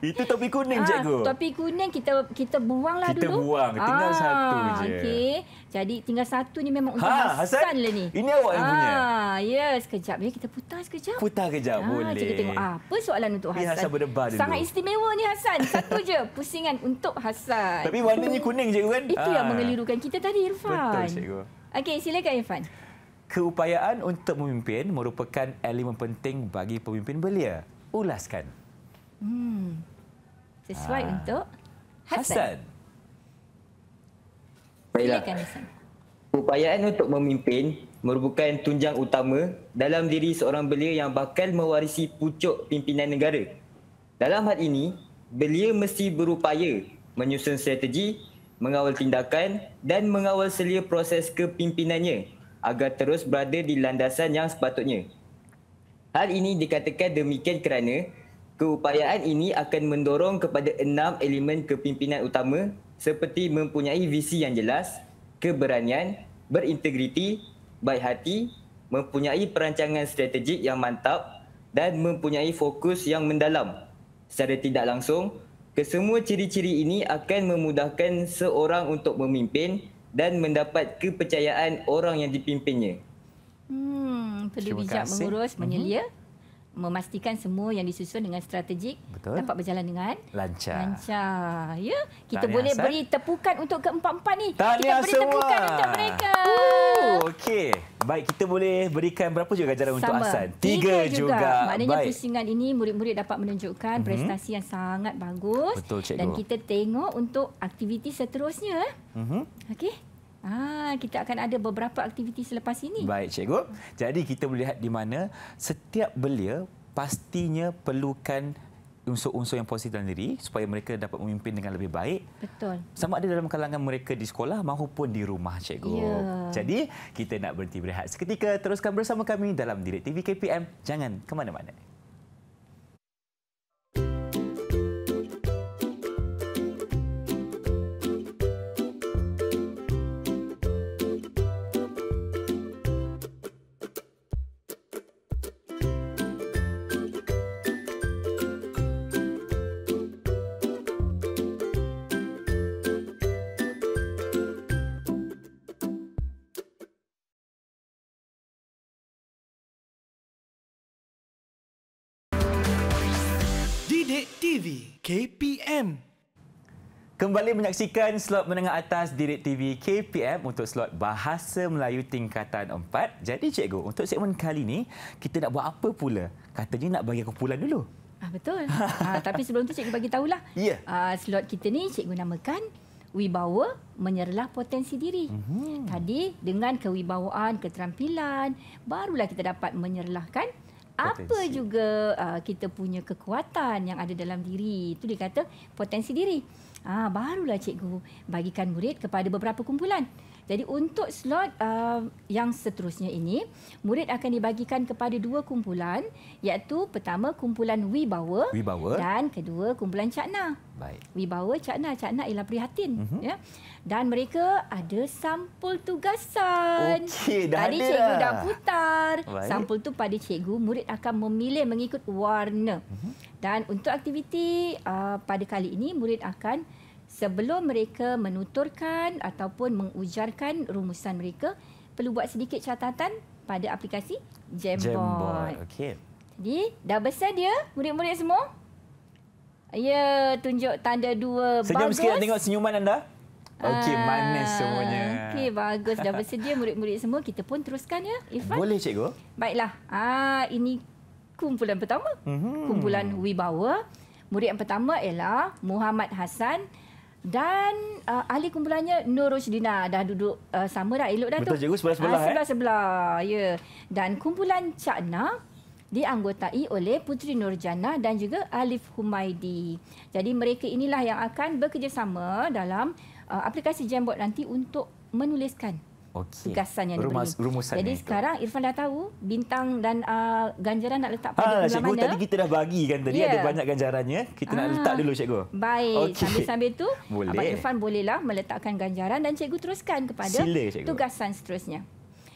Itu topi kuning, ha, Cikgu. Topi kuning kita kita buanglah kita dulu. Kita buang. Tinggal ha, satu je. Okey. Jadi tinggal satu ni memang untuk ha, Hassan, Hassan lah ni. Ini awak yang ha, punya. Ah, ya, sekejap. Ya, kita putar sekejap. Putar sekejap, ha, ah, boleh. Kita tengok ah, apa soalan untuk Hassan. Ini Hassan berdebar dulu. Sangat istimewa ni Hassan. Satu je pusingan untuk Hassan. Tapi warnanya kuning cikgu kan? Itu ha. yang mengelirukan kita tadi, Irfan. Betul, cikgu. Okey, silakan Irfan. Keupayaan untuk memimpin merupakan elemen penting bagi pemimpin belia. Ulaskan. Hmm. Sesuai ha. untuk Hassan. Hassan. Baiklah. Upayaan untuk memimpin merupakan tunjang utama dalam diri seorang belia yang bakal mewarisi pucuk pimpinan negara. Dalam hal ini, belia mesti berupaya menyusun strategi, mengawal tindakan dan mengawal selia proses kepimpinannya agar terus berada di landasan yang sepatutnya. Hal ini dikatakan demikian kerana keupayaan ini akan mendorong kepada enam elemen kepimpinan utama seperti mempunyai visi yang jelas, keberanian, berintegriti, baik hati, mempunyai perancangan strategik yang mantap dan mempunyai fokus yang mendalam. Secara tidak langsung, kesemua ciri-ciri ini akan memudahkan seorang untuk memimpin dan mendapat kepercayaan orang yang dipimpinnya. Hmm, perlu bijak mengurus, mhm. menyelia. Mm-hmm memastikan semua yang disusun dengan strategik Betul. dapat berjalan dengan lancar. lancar. Ya, kita Tahniah boleh Hasan. beri tepukan untuk keempat-empat ni. Tahniah kita beri semua. tepukan untuk mereka. Okey. Baik, kita boleh berikan berapa juga ganjaran untuk Hasan? Tiga, Tiga juga. juga. Maknanya Baik. pusingan ini murid-murid dapat menunjukkan hmm prestasi yang sangat bagus Betul, dan kita tengok untuk aktiviti seterusnya. Mhm. Okey. Ah, kita akan ada beberapa aktiviti selepas ini. Baik, cikgu. Jadi kita melihat di mana setiap belia pastinya perlukan unsur-unsur yang positif dalam diri supaya mereka dapat memimpin dengan lebih baik. Betul. Sama ada dalam kalangan mereka di sekolah maupun di rumah, cikgu. Ya. Jadi kita nak berhenti berehat seketika. Teruskan bersama kami dalam Direktivi KPM. Jangan ke mana-mana. KPM. Kembali menyaksikan slot menengah atas Direct TV KPM untuk slot Bahasa Melayu Tingkatan 4. Jadi cikgu, untuk segmen kali ini, kita nak buat apa pula? Katanya nak bagi kumpulan dulu. Ah betul. ah, tapi sebelum tu cikgu bagi tahulah. Yeah. Ah slot kita ni cikgu namakan wibawa menyerlah potensi diri. Mm-hmm. Tadi dengan kewibawaan, keterampilan, barulah kita dapat menyerlahkan apa juga uh, kita punya kekuatan yang ada dalam diri. Itu dia kata potensi diri. Ah, barulah cikgu bagikan murid kepada beberapa kumpulan. Jadi untuk slot uh, yang seterusnya ini, murid akan dibagikan kepada dua kumpulan iaitu pertama kumpulan Wibawa, Wibawa. dan kedua kumpulan Cakna. Baik. Wibawa, Cakna, Cakna ialah prihatin. Uh-huh. Ya? Dan mereka ada sampul tugasan. Okey, dah Tadi ada. cikgu dah putar. Baik. Sampul tu pada cikgu, murid akan memilih mengikut warna. Uh-huh. Dan untuk aktiviti uh, pada kali ini, murid akan sebelum mereka menuturkan ataupun mengujarkan rumusan mereka perlu buat sedikit catatan pada aplikasi Jamboard. Jamboard. okay. Jadi dah bersedia murid-murid semua? Ya, tunjuk tanda dua. Senyum bagus. sikit tengok senyuman anda. Okey, ah, manis semuanya. Okey, bagus. Dah bersedia murid-murid semua. Kita pun teruskan ya, Ifan. Boleh, cikgu. Baiklah. Ah, ini kumpulan pertama. Mm-hmm. Kumpulan Wibawa. Murid yang pertama ialah Muhammad Hassan. Dan uh, ahli kumpulannya Nur Rosdina dah duduk uh, sama dah elok dah Betul, tu. Betul cikgu sebelah-sebelah. Uh, sebelah-sebelah. Eh. Ya. Dan kumpulan Cakna dianggotai oleh Puteri Nurjana dan juga Alif Humaidi. Jadi mereka inilah yang akan bekerjasama dalam uh, aplikasi Jambot nanti untuk menuliskan okay. tugasan yang Rumus, dia beri. Jadi itu. sekarang Irfan dah tahu bintang dan uh, ganjaran nak letak ha, pada ha, mana. Tadi kita dah bagi kan tadi yeah. ada ya. banyak ganjarannya. Kita ha. nak ah, letak dulu Cikgu. Baik. Okay. Sambil-sambil itu boleh. Abang Irfan bolehlah meletakkan ganjaran dan Cikgu teruskan kepada Sila, cikgu. tugasan seterusnya.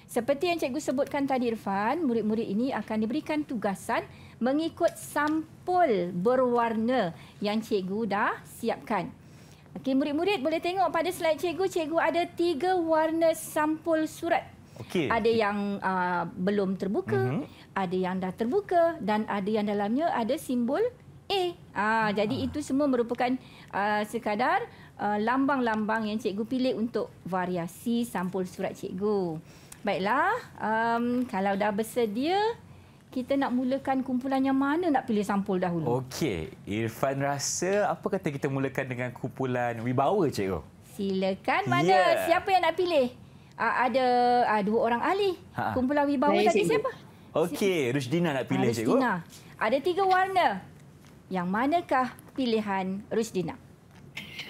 Seperti yang Cikgu sebutkan tadi Irfan, murid-murid ini akan diberikan tugasan mengikut sampul berwarna yang Cikgu dah siapkan. Okey, murid-murid boleh tengok pada slide cikgu. Cikgu ada tiga warna sampul surat. Okey. Ada yang uh, belum terbuka, mm-hmm. ada yang dah terbuka dan ada yang dalamnya ada simbol A. Uh, ah, jadi ah. itu semua merupakan uh, sekadar uh, lambang-lambang yang cikgu pilih untuk variasi sampul surat cikgu. Baiklah, um, kalau dah bersedia, kita nak mulakan kumpulan yang mana nak pilih sampul dahulu. Okey, Irfan rasa apa kata kita mulakan dengan kumpulan Wibawa, Cikgu? Silakan, mana yeah. siapa yang nak pilih? Uh, ada uh, dua orang ahli. Ha. Kumpulan Wibawa Baik, tadi cikgu. siapa? Okey, Rusdina nak ah, pilih, uh, Rusdina. Cikgu. Ada tiga warna. Yang manakah pilihan Rusdina?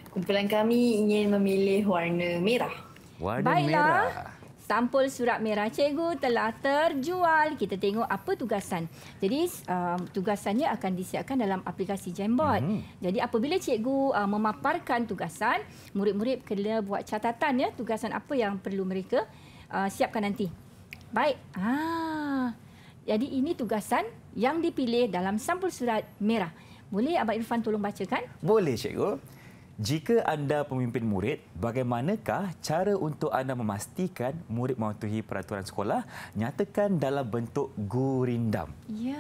Kumpulan kami ingin memilih warna merah. Warna Baiklah. merah. Sampul surat merah cikgu telah terjual. Kita tengok apa tugasan. Jadi um, tugasannya akan disiapkan dalam aplikasi Jambot. Mm-hmm. Jadi apabila cikgu uh, memaparkan tugasan, murid-murid kena buat catatan ya tugasan apa yang perlu mereka uh, siapkan nanti. Baik. Ah. Jadi ini tugasan yang dipilih dalam sampul surat merah. Boleh Abang Irfan tolong bacakan? Boleh cikgu. Jika anda pemimpin murid, bagaimanakah cara untuk anda memastikan murid mematuhi peraturan sekolah nyatakan dalam bentuk gurindam? Ya.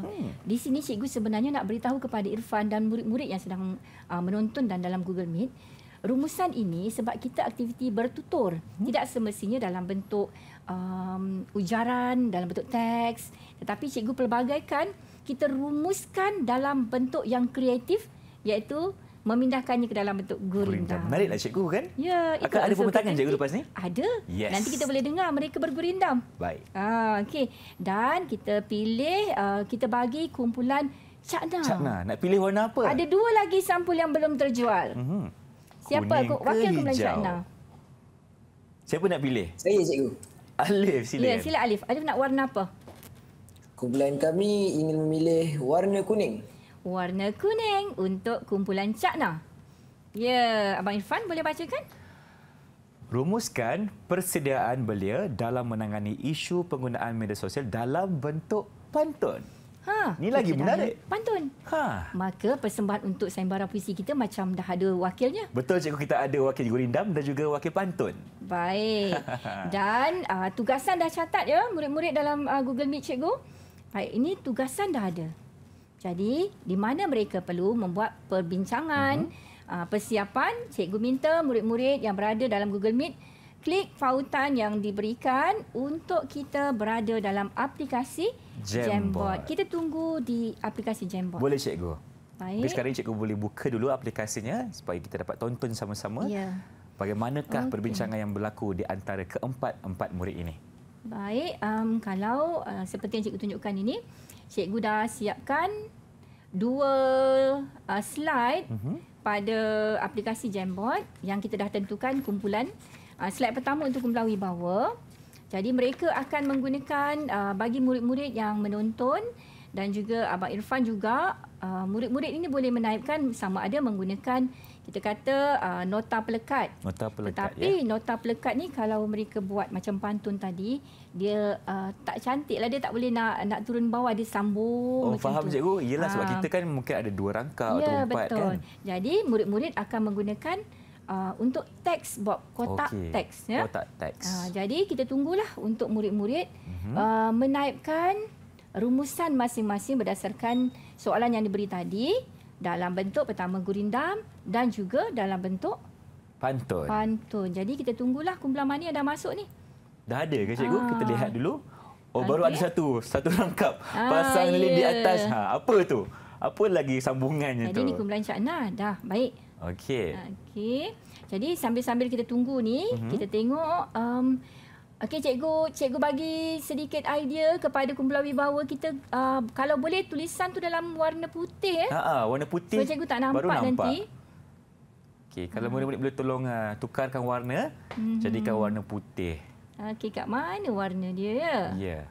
Hmm. Di sini cikgu sebenarnya nak beritahu kepada Irfan dan murid-murid yang sedang uh, menonton dan dalam Google Meet, rumusan ini sebab kita aktiviti bertutur, hmm. tidak semestinya dalam bentuk um, ujaran, dalam bentuk teks, tetapi cikgu pelbagaikan kita rumuskan dalam bentuk yang kreatif iaitu memindahkannya ke dalam bentuk gurindam. Menariklah cikgu kan? Ya, Akan ada pembentangan cikgu lepas ni? Ada. Yes. Nanti kita boleh dengar mereka bergurindam. Baik. Ah, okey. Dan kita pilih uh, kita bagi kumpulan cakna. Cakna. Nak pilih warna apa? Ada dua lagi sampul yang belum terjual. Mhm. Siapa aku wakil kumpulan cakna? Siapa nak pilih? Saya cikgu. Alif sila. Ya, sila Alif. Alif nak warna apa? Kumpulan kami ingin memilih warna kuning warna kuning untuk kumpulan cakna. Ya, Abang Irfan boleh bacakan? Rumuskan persediaan belia dalam menangani isu penggunaan media sosial dalam bentuk pantun. Ha, Ini lagi menarik. Pantun. Ha. Maka persembahan untuk sembara puisi kita macam dah ada wakilnya. Betul, cikgu. Kita ada wakil gurindam dan juga wakil pantun. Baik. Dan uh, tugasan dah catat ya, murid-murid dalam uh, Google Meet, cikgu. Baik, ini tugasan dah ada. Jadi di mana mereka perlu membuat perbincangan, uh-huh. persiapan, cikgu minta murid-murid yang berada dalam Google Meet klik fautan yang diberikan untuk kita berada dalam aplikasi Jambot. Jambot. Kita tunggu di aplikasi Jambot. Boleh cikgu. Baik. Jadi sekarang cikgu boleh buka dulu aplikasinya supaya kita dapat tonton sama-sama. Ya. Bagaimanakah okay. perbincangan yang berlaku di antara keempat-empat murid ini? Baik, um, kalau uh, seperti yang cikgu tunjukkan ini, cikgu dah siapkan dua uh, slide uh-huh. pada aplikasi Jamboard yang kita dah tentukan kumpulan. Uh, slide pertama untuk kumpulan wibawa. Jadi mereka akan menggunakan uh, bagi murid-murid yang menonton dan juga Abang Irfan juga uh, murid-murid ini boleh menaipkan sama ada menggunakan kita kata uh, nota pelekat. Nota pelekat. Tapi ya. nota pelekat ni kalau mereka buat macam pantun tadi, dia uh, tak cantik lah. Dia tak boleh nak nak turun bawah, dia sambung. Oh, faham cikgu. Yelah uh, sebab ah. kita kan mungkin ada dua rangka ya, atau empat betul. kan. Jadi murid-murid akan menggunakan Uh, untuk teks bob kotak okay. teks ya kotak teks uh, jadi kita tunggulah untuk murid-murid uh-huh. uh, menaibkan rumusan masing-masing berdasarkan soalan yang diberi tadi dalam bentuk pertama gurindam dan juga dalam bentuk pantun. Pantun. Jadi kita tunggulah kumpulan mana yang dah masuk ni. Dah ada ke cikgu? Aa. Ah. Kita lihat dulu. Oh okay. baru ada ya. satu, satu rangkap. Aa, ah, Pasang yeah. lid di ya. atas. Ha, apa tu? Apa lagi sambungannya Jadi tu? Jadi ni kumpulan Cakna. Dah, baik. Okey. Okey. Jadi sambil-sambil kita tunggu ni, mm-hmm. kita tengok um, Okey cikgu, cikgu bagi sedikit idea kepada kumpulan wibawa kita uh, kalau boleh tulisan tu dalam warna putih ya. Ha ah, warna putih. So cikgu tak nampak, nampak. nanti. Okey, kalau hmm. murid-murid boleh tolong uh, tukarkan warna, hmm. jadikan warna putih. Okey, kat mana warna dia ya? Yeah.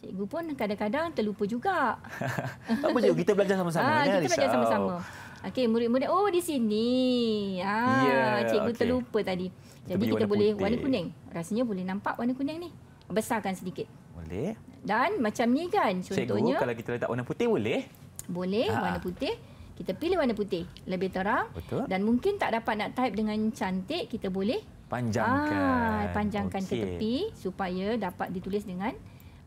Cikgu pun kadang-kadang terlupa juga. Apa cikgu, kita belajar sama-sama. Ha, kita belajar sama-sama. Okey, murid-murid. Oh, di sini. Ha, yeah, ya, cikgu okay. terlupa tadi. Jadi kita warna boleh putih. warna kuning. Rasanya boleh nampak warna kuning ni. Besarkan sedikit. Boleh. Dan macam ni kan, contohnya. Cikgu, kalau kita letak warna putih boleh? Boleh, ha. warna putih kita pilih warna putih lebih terang Betul. dan mungkin tak dapat nak type dengan cantik kita boleh panjangkan ah, panjangkan okay. ke tepi supaya dapat ditulis dengan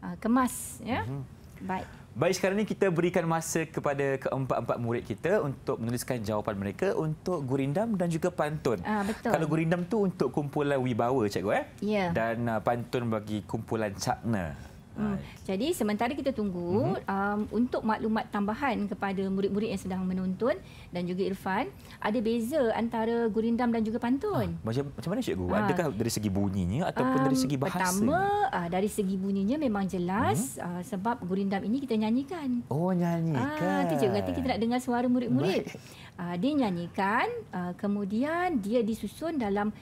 uh, kemas ya mm-hmm. baik baik sekarang ni kita berikan masa kepada keempat-empat murid kita untuk menuliskan jawapan mereka untuk gurindam dan juga pantun ah, betul. kalau gurindam tu untuk kumpulan wibawa cikgu eh yeah. dan uh, pantun bagi kumpulan cakna Hmm. Jadi sementara kita tunggu mm-hmm. um, untuk maklumat tambahan kepada murid-murid yang sedang menonton dan juga Irfan, ada beza antara gurindam dan juga pantun. Ah, macam macam mana cikgu? Ah. Adakah dari segi bunyinya ataupun um, dari segi bahasa? Pertama, ah, dari segi bunyinya memang jelas mm-hmm. ah, sebab gurindam ini kita nyanyikan. Oh, nyanyikan. Ah, cikgu kata kita nak dengar suara murid-murid. Ah, dia nyanyikan, ah, kemudian dia disusun dalam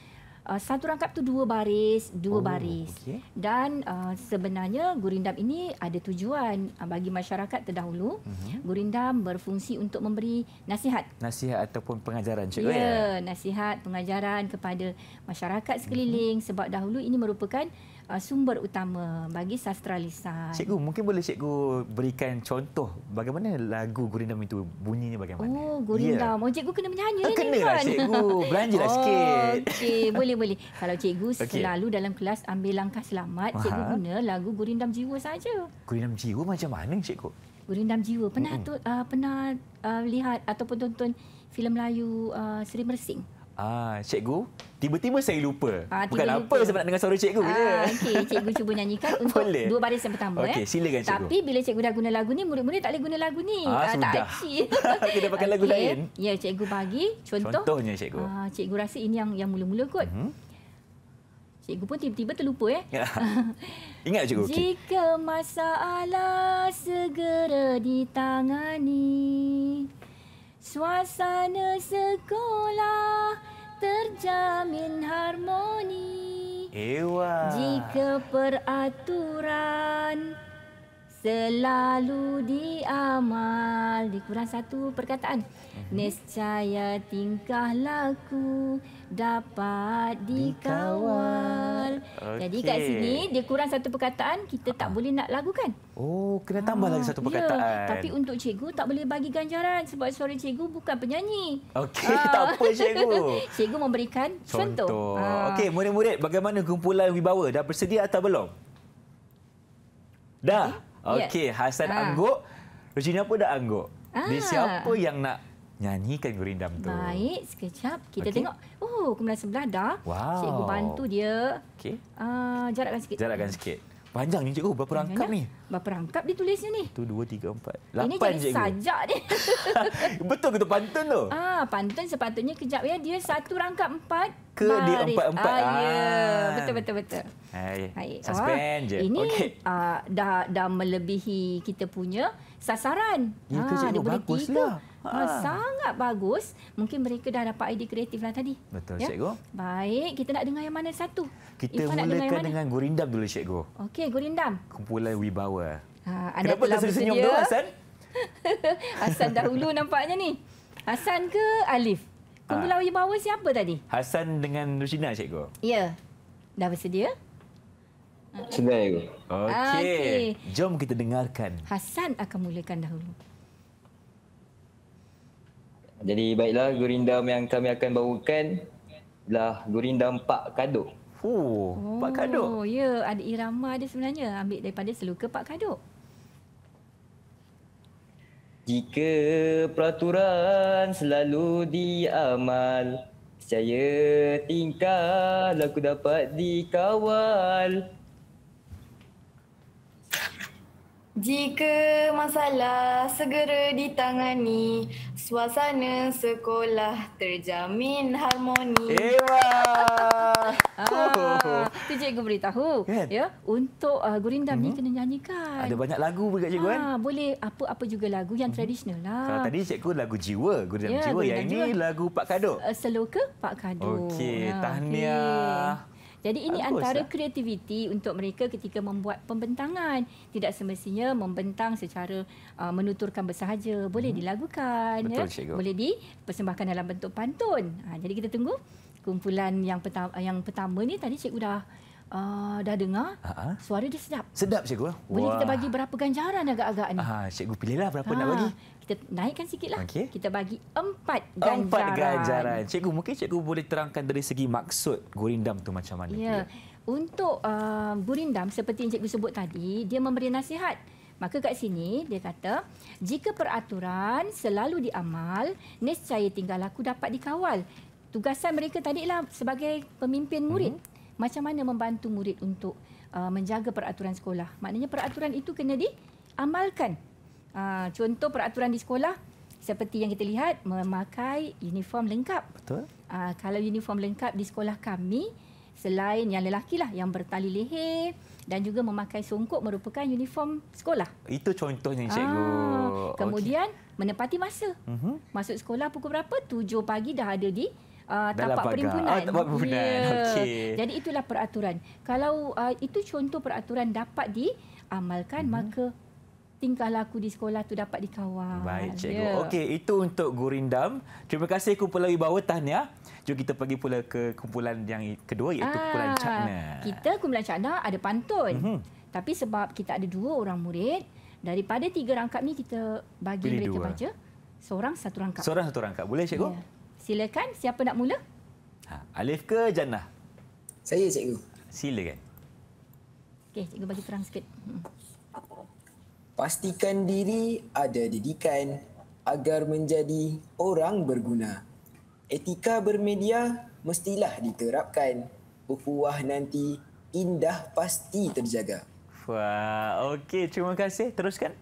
uh, satu rangkap tu dua baris, dua oh, baris. Okay. Dan uh, sebenarnya gurindam ini ada tujuan uh, bagi masyarakat terdahulu. Uh-huh. Gurindam berfungsi untuk memberi nasihat. Nasihat ataupun pengajaran, cikgu. Ya, ya, nasihat, pengajaran kepada masyarakat sekeliling uh-huh. sebab dahulu ini merupakan uh, sumber utama bagi sastra lisan. Cikgu, mungkin boleh cikgu berikan contoh bagaimana lagu Gurindam itu bunyinya bagaimana? Oh, Gurindam. Yeah. Oh, cikgu kena menyanyi uh, ah, ni Kena lah cikgu. Belanjalah oh, sikit. Okey, boleh boleh. Kalau cikgu okay. selalu dalam kelas ambil langkah selamat, cikgu Aha. guna lagu Gurindam Jiwa saja. Gurindam Jiwa macam mana cikgu? Gurindam Jiwa. Pernah mm-hmm. tu uh, pernah uh, lihat ataupun tonton filem Melayu uh, Seri Mersing? Ah, cikgu, tiba-tiba saya lupa. Ah, tiba-tiba. Bukan apa sebab nak dengar suara cikgu. Ah, ya. Okey, cikgu cuba nyanyikan untuk boleh. dua baris yang pertama. Okey, eh. silakan cikgu. Tapi bila cikgu dah guna lagu ni, murid-murid tak boleh guna lagu ni. Ah, ah, tak acik. Kita pakai lagu okay. lain. Ya, cikgu bagi contoh. Contohnya cikgu. Ah, cikgu rasa ini yang yang mula-mula kot. Hmm. Cikgu pun tiba-tiba terlupa eh. Ya. Ingat cikgu. Jika masalah segera ditangani. Suasana sekolah terjamin harmoni. Ewa. Jika peraturan selalu diamal. Dikurang satu perkataan. Mhm. Nescaya tingkah laku dapat dikawal. Okay. Jadi kat sini dia kurang satu perkataan, kita tak boleh nak lagu kan? Oh, kena tambah ha, lagi satu ah, ya. perkataan. Ya, tapi untuk cikgu tak boleh bagi ganjaran sebab suara cikgu bukan penyanyi. Okey, ha. tak apa cikgu. cikgu memberikan contoh. contoh. Ha. Ah. Okey, murid-murid bagaimana kumpulan wibawa? Dah bersedia atau belum? Dah? Okey, okay. Hasan ha. angguk. Regina pun dah angguk. Ha. Ni siapa yang nak nyanyikan gurindam tu? Baik, sekejap. Kita okay. tengok. Kemudian sebelah dah. Wow. Cikgu bantu dia. Okey. Uh, jarakkan sikit. Jarakkan sikit. Panjang ni cikgu. Berapa Panjang rangkap ni? Berapa rangkap dia tulisnya ni? Tu dua, tiga, empat. Lapan cikgu. Ini jadi sajak ni. Betul ke tu pantun tu? Ah, pantun sepatutnya kejap ya. Dia satu rangkap empat. Ke Baris. di empat-empat. Ah, ah. Ya, betul-betul-betul. Ah. Suspend je. Ah, ini okay. uh, dah, dah melebihi kita punya sasaran. Ya ke cikgu? Ah, Baguslah. Ha. Oh, sangat bagus. Mungkin mereka dah dapat idea kreatif lah tadi. Betul, ya? Cikgu. Baik, kita nak dengar yang mana satu? Kita Ifan mulakan dengan, dengan Gurindam dulu, Cikgu. Okey, Gurindam. Kumpulan Wibawa. Ha, ah, anda Kenapa tersenyum senyum dulu Hasan? Hasan dahulu nampaknya ni. Hasan ke Alif? Kumpulan ha. Wibawa siapa tadi? Hasan dengan Rusina, Cikgu. Ya. Dah bersedia? Sedia, Cikgu. Okey. Okay. Jom kita dengarkan. Hasan akan mulakan dahulu. Jadi baiklah gurindam yang kami akan bawakan lah gurindam Pak Kado. Oh, Pak Kado. Oh, ya, ada irama dia sebenarnya ambil daripada seluka Pak Kado. Jika peraturan selalu diamal, saya tingkah laku dapat dikawal. Jika masalah segera ditangani, suasana sekolah terjamin harmoni. Ewa. Ah, tu cikgu beritahu kan? ya untuk uh, Gurindam hmm. kena nyanyikan. Ada banyak lagu juga cikgu kan? ah, kan? boleh apa-apa juga lagu yang hmm. tradisional lah. Kalau tadi cikgu lagu jiwa, Gurindam ya, jiwa. Gurindam yang ini lagu Pak Kado. Uh, seloka Pak Kado. Okey, ah, tahniah. Okay. Jadi ini Bagus antara lah. kreativiti untuk mereka ketika membuat pembentangan. Tidak semestinya membentang secara uh, menuturkan bersahaja. Boleh hmm. dilagukan. Ya. Betul, ya? Boleh dipersembahkan dalam bentuk pantun. Ha, jadi kita tunggu kumpulan yang, peta- yang pertama ni tadi Cikgu dah... Uh, dah dengar Ha-ha. suara dia sedap. Sedap cikgu. Boleh Wah. kita bagi berapa ganjaran agak-agak ni? Ha, cikgu pilihlah berapa ha. nak bagi kita naikkan sikit lah. Okay. Kita bagi empat ganjaran. Empat ganjaran. Cikgu, mungkin cikgu boleh terangkan dari segi maksud gurindam tu macam mana? Ya. Untuk uh, gurindam, seperti yang cikgu sebut tadi, dia memberi nasihat. Maka kat sini dia kata, jika peraturan selalu diamal, nescaya tinggal laku dapat dikawal. Tugasan mereka tadi lah sebagai pemimpin murid. hmm Macam mana membantu murid untuk uh, menjaga peraturan sekolah. Maknanya peraturan itu kena diamalkan. Aa, ah, contoh peraturan di sekolah seperti yang kita lihat memakai uniform lengkap. Betul. Aa, ah, kalau uniform lengkap di sekolah kami selain yang lelaki lah yang bertali leher dan juga memakai songkok merupakan uniform sekolah. Itu contohnya ah, cikgu. Kemudian okay. menepati masa. Uh-huh. Masuk sekolah pukul berapa? 7 pagi dah ada di uh, tapak perimpunan. Oh, tapak ya. perimpunan. Yeah. Okay. Jadi itulah peraturan. Kalau uh, itu contoh peraturan dapat diamalkan uh-huh. maka tingkah laku di sekolah tu dapat dikawal. Baik, cikgu. Yeah. Okey, itu untuk Gurindam. Terima kasih kumpulan Wibawa. Tahniah. Jom kita pergi pula ke kumpulan yang kedua iaitu ah, kumpulan Cakna. Kita kumpulan Cakna ada pantun. Mm-hmm. Tapi sebab kita ada dua orang murid, daripada tiga rangkap ni kita bagi Pilih mereka dua. baca. Seorang satu rangkap. Seorang satu rangkap. Boleh cikgu? Yeah. Silakan, siapa nak mula? Ha, Alif ke Jannah? Saya cikgu. Silakan. Okey, cikgu bagi terang sikit. Hmm. Pastikan diri ada didikan agar menjadi orang berguna. Etika bermedia mestilah diterapkan. Berpuah nanti indah pasti terjaga. Wah, okey. Terima kasih. Teruskan.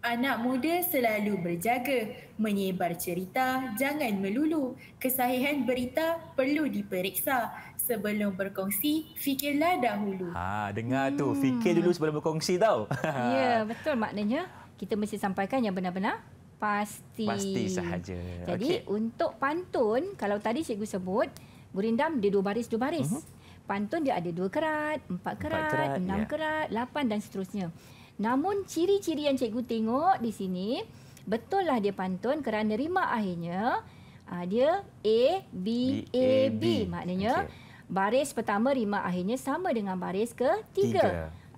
Anak muda selalu berjaga, menyebar cerita, jangan melulu. Kesahihan berita perlu diperiksa sebelum berkongsi, fikirlah dahulu. Ha, dengar hmm. tu, fikir dulu sebelum berkongsi tau. ya, betul maknanya kita mesti sampaikan yang benar-benar pasti. Pasti sahaja. Jadi okay. untuk pantun, kalau tadi cikgu sebut, gurindam dia dua baris-dua baris. Dua baris. uh mhm. huh Pantun dia ada dua kerat, empat kerat, empat kerat enam ya. kerat, lapan dan seterusnya. Namun ciri-ciri yang cikgu tengok di sini, betullah dia pantun kerana rima akhirnya ah, dia A, B, B A, B. B. Maknanya okay. Baris pertama rima akhirnya sama dengan baris ketiga. Tiga.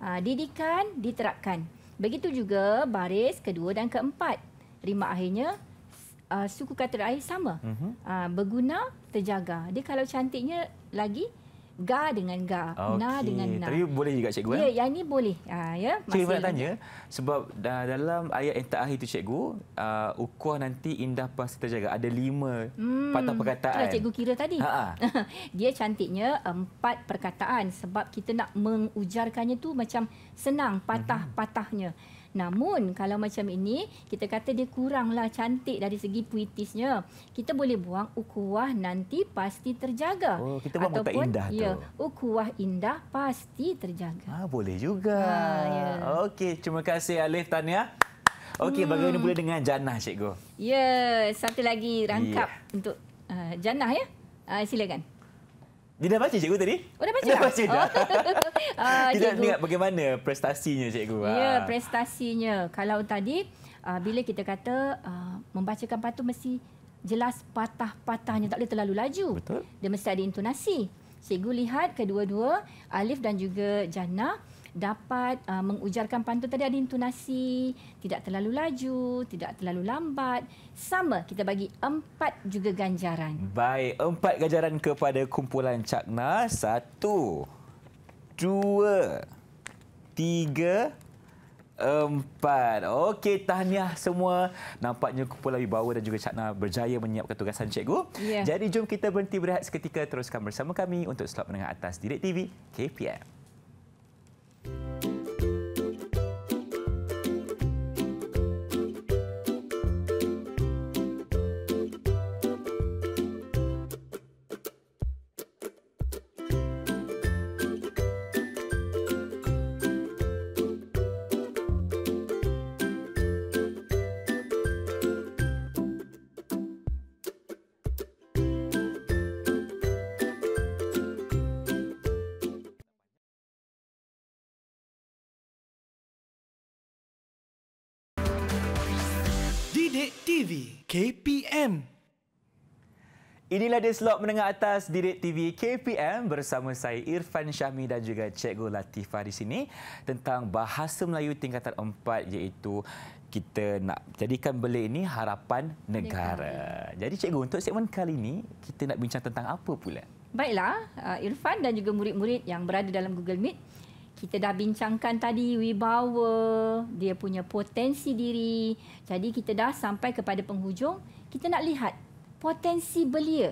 Uh, didikan diterapkan. Begitu juga baris kedua dan keempat. Rima akhirnya uh, suku kata terakhir sama. Uh-huh. Uh, berguna terjaga. Dia kalau cantiknya lagi ga dengan ga okay. na dengan na tapi boleh juga cikgu ya yeah, yang ni boleh ha uh, ya yeah, masih nak tanya sebab uh, dalam ayat yang terakhir tu cikgu uh, ah, ukhuwah nanti indah pasti terjaga ada lima hmm, patah perkataan itulah cikgu kira tadi ha dia cantiknya empat perkataan sebab kita nak mengujarkannya tu macam senang patah-patahnya mhm. hmm Namun kalau macam ini kita kata dia kuranglah cantik dari segi puitisnya. Kita boleh buang ukuah nanti pasti terjaga. Oh, kita buat ataupun, indah ya, tu. ukuah indah pasti terjaga. Ah, boleh juga. Ah, ya. Okey, terima kasih Alif Tania. Okey, hmm. bagaimana pula dengan Jannah cikgu? Ya, satu lagi rangkap yeah. untuk uh, Jannah ya. Uh, silakan. Dia dah baca cikgu tadi? Oh, dah baca? Dah baca dah. Oh. Ah, kita cikgu. nak lihat bagaimana prestasinya cikgu. Ya, ah. prestasinya. Kalau tadi, uh, bila kita kata uh, membacakan patuh mesti jelas patah-patahnya. Tak boleh terlalu laju. Betul. Dia mesti ada intonasi. Cikgu lihat kedua-dua, Alif dan juga Jannah dapat uh, mengujarkan pantun tadi ada intonasi, tidak terlalu laju, tidak terlalu lambat. Sama kita bagi empat juga ganjaran. Baik, empat ganjaran kepada kumpulan Cakna. Satu, dua, tiga, empat. Okey, tahniah semua. Nampaknya kumpulan Wibawa dan juga Cakna berjaya menyiapkan tugasan cikgu. Yeah. Jadi jom kita berhenti berehat seketika. Teruskan bersama kami untuk slot menengah atas Direk TV KPM. you. KPM. Inilah dia slot menengah atas Direct TV KPM bersama saya Irfan Syahmi dan juga Cikgu Latifah di sini tentang bahasa Melayu tingkatan 4 iaitu kita nak jadikan beli ini harapan negara. Jadi cikgu untuk segmen kali ini kita nak bincang tentang apa pula? Baiklah, uh, Irfan dan juga murid-murid yang berada dalam Google Meet, kita dah bincangkan tadi wibawa, dia punya potensi diri. Jadi kita dah sampai kepada penghujung, kita nak lihat potensi belia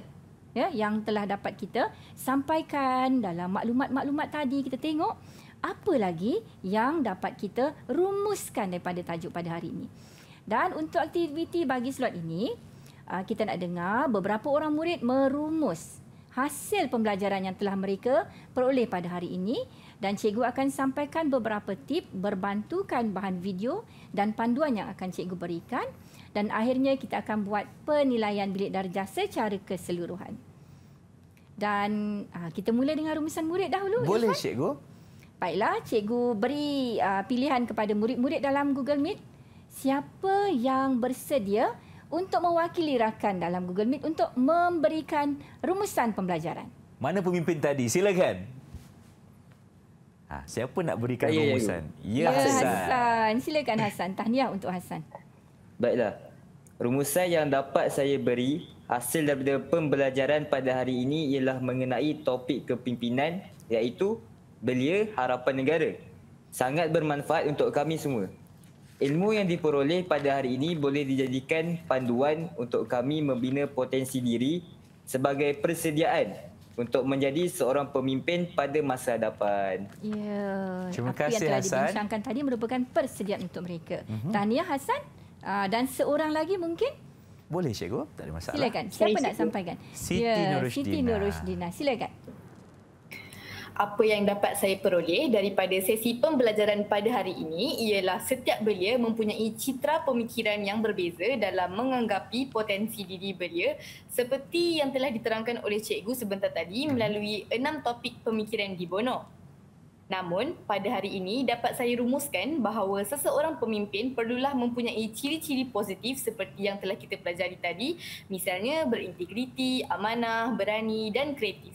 ya yang telah dapat kita sampaikan dalam maklumat-maklumat tadi kita tengok apa lagi yang dapat kita rumuskan daripada tajuk pada hari ini. Dan untuk aktiviti bagi slot ini, ah, kita nak dengar beberapa orang murid merumus hasil pembelajaran yang telah mereka peroleh pada hari ini dan cikgu akan sampaikan beberapa tip berbantukan bahan video dan panduan yang akan cikgu berikan dan akhirnya kita akan buat penilaian bilik darjah secara keseluruhan. Dan ah, kita mula dengan rumusan murid dahulu. Boleh Irfan? cikgu. Baiklah, cikgu beri ah, pilihan kepada murid-murid dalam Google Meet. Siapa yang bersedia untuk mewakili rakan dalam Google Meet untuk memberikan rumusan pembelajaran? Mana pemimpin tadi? Silakan. Ha, siapa nak berikan ya, rumusan? Ya, ya. ya, ya Hasan. Hasan. Silakan Hasan. Tahniah untuk Hasan. Baiklah. Rumusan yang dapat saya beri hasil daripada pembelajaran pada hari ini ialah mengenai topik kepimpinan iaitu belia harapan negara. Sangat bermanfaat untuk kami semua. Ilmu yang diperoleh pada hari ini boleh dijadikan panduan untuk kami membina potensi diri sebagai persediaan untuk menjadi seorang pemimpin pada masa hadapan. Ya. Terima Apa kasih Hasan. Apa yang telah dibincangkan tadi merupakan persediaan untuk mereka. Uh-huh. Tahniah Hasan ah, dan seorang lagi mungkin boleh cikgu, tak ada masalah. Silakan. Siapa Saya nak cikgu. sampaikan? Siti ya, Nurushdina. Siti Nurushdina. Silakan apa yang dapat saya peroleh daripada sesi pembelajaran pada hari ini ialah setiap belia mempunyai citra pemikiran yang berbeza dalam menganggapi potensi diri belia seperti yang telah diterangkan oleh cikgu sebentar tadi melalui enam topik pemikiran di Bono. Namun, pada hari ini dapat saya rumuskan bahawa seseorang pemimpin perlulah mempunyai ciri-ciri positif seperti yang telah kita pelajari tadi, misalnya berintegriti, amanah, berani dan kreatif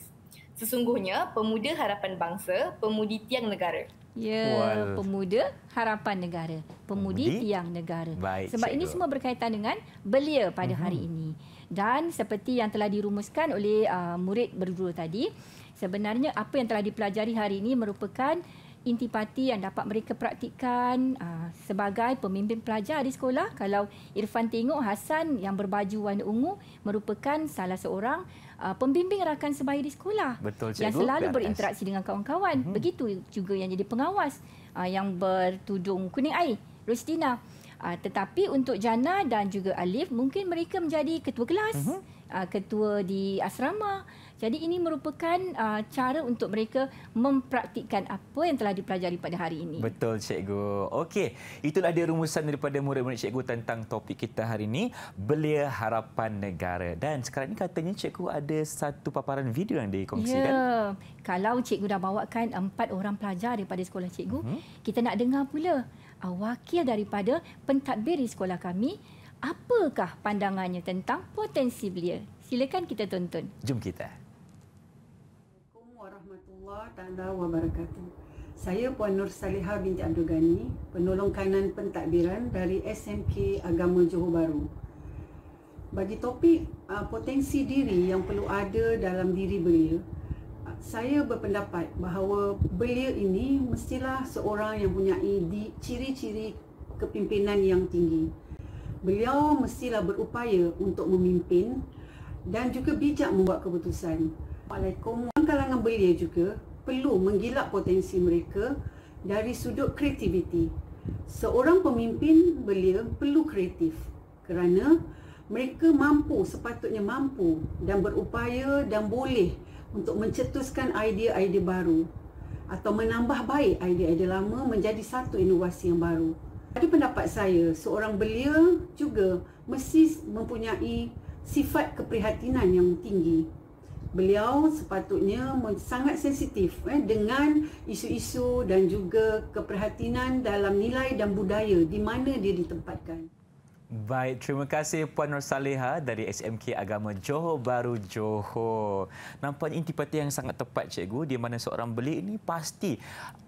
sesungguhnya pemuda harapan bangsa, pemudi tiang negara. Ya, wow. pemuda harapan negara, pemudi, pemudi? tiang negara. Baik, Sebab cikgu. ini semua berkaitan dengan belia pada mm-hmm. hari ini. Dan seperti yang telah dirumuskan oleh uh, murid berdua tadi, sebenarnya apa yang telah dipelajari hari ini merupakan intipati yang dapat mereka praktikan uh, sebagai pemimpin pelajar di sekolah. Kalau Irfan tengok Hasan yang berbaju warna ungu merupakan salah seorang uh, pembimbing rakan sebaya di sekolah Betul, cikgu. yang selalu berinteraksi dengan kawan-kawan. hmm Begitu juga yang jadi pengawas uh, yang bertudung kuning air, Rosdina. Uh, tetapi untuk Jana dan juga Alif, mungkin mereka menjadi ketua kelas, hmm uh, ketua di asrama. Jadi ini merupakan uh, cara untuk mereka mempraktikkan apa yang telah dipelajari pada hari ini. Betul, Cikgu. Okey, itulah dia rumusan daripada murid-murid Cikgu tentang topik kita hari ini, Belia Harapan Negara. Dan sekarang ini katanya Cikgu ada satu paparan video yang dikongsikan. Ya, kalau Cikgu dah bawakan empat orang pelajar daripada sekolah Cikgu, uh kita nak dengar pula uh, wakil daripada pentadbir di sekolah kami, apakah pandangannya tentang potensi belia? Silakan kita tonton. Jom kita warahmatullahi taala wabarakatuh. Saya Puan Nur Saliha binti Abdul Ghani, penolong kanan pentadbiran dari SMK Agama Johor Bahru. Bagi topik uh, potensi diri yang perlu ada dalam diri belia, saya berpendapat bahawa belia ini mestilah seorang yang punya ciri-ciri kepimpinan yang tinggi. Beliau mestilah berupaya untuk memimpin dan juga bijak membuat keputusan Assalamualaikum. Kalangan belia juga perlu menggilap potensi mereka dari sudut kreativiti. Seorang pemimpin belia perlu kreatif kerana mereka mampu sepatutnya mampu dan berupaya dan boleh untuk mencetuskan idea-idea baru atau menambah baik idea-idea lama menjadi satu inovasi yang baru. Pada pendapat saya, seorang belia juga mesti mempunyai sifat keprihatinan yang tinggi beliau sepatutnya sangat sensitif eh, dengan isu-isu dan juga keperhatian dalam nilai dan budaya di mana dia ditempatkan. Baik, terima kasih Puan Rosaleha dari SMK Agama Johor Baru Johor. Nampak intipati yang sangat tepat, Cikgu, di mana seorang beli ini pasti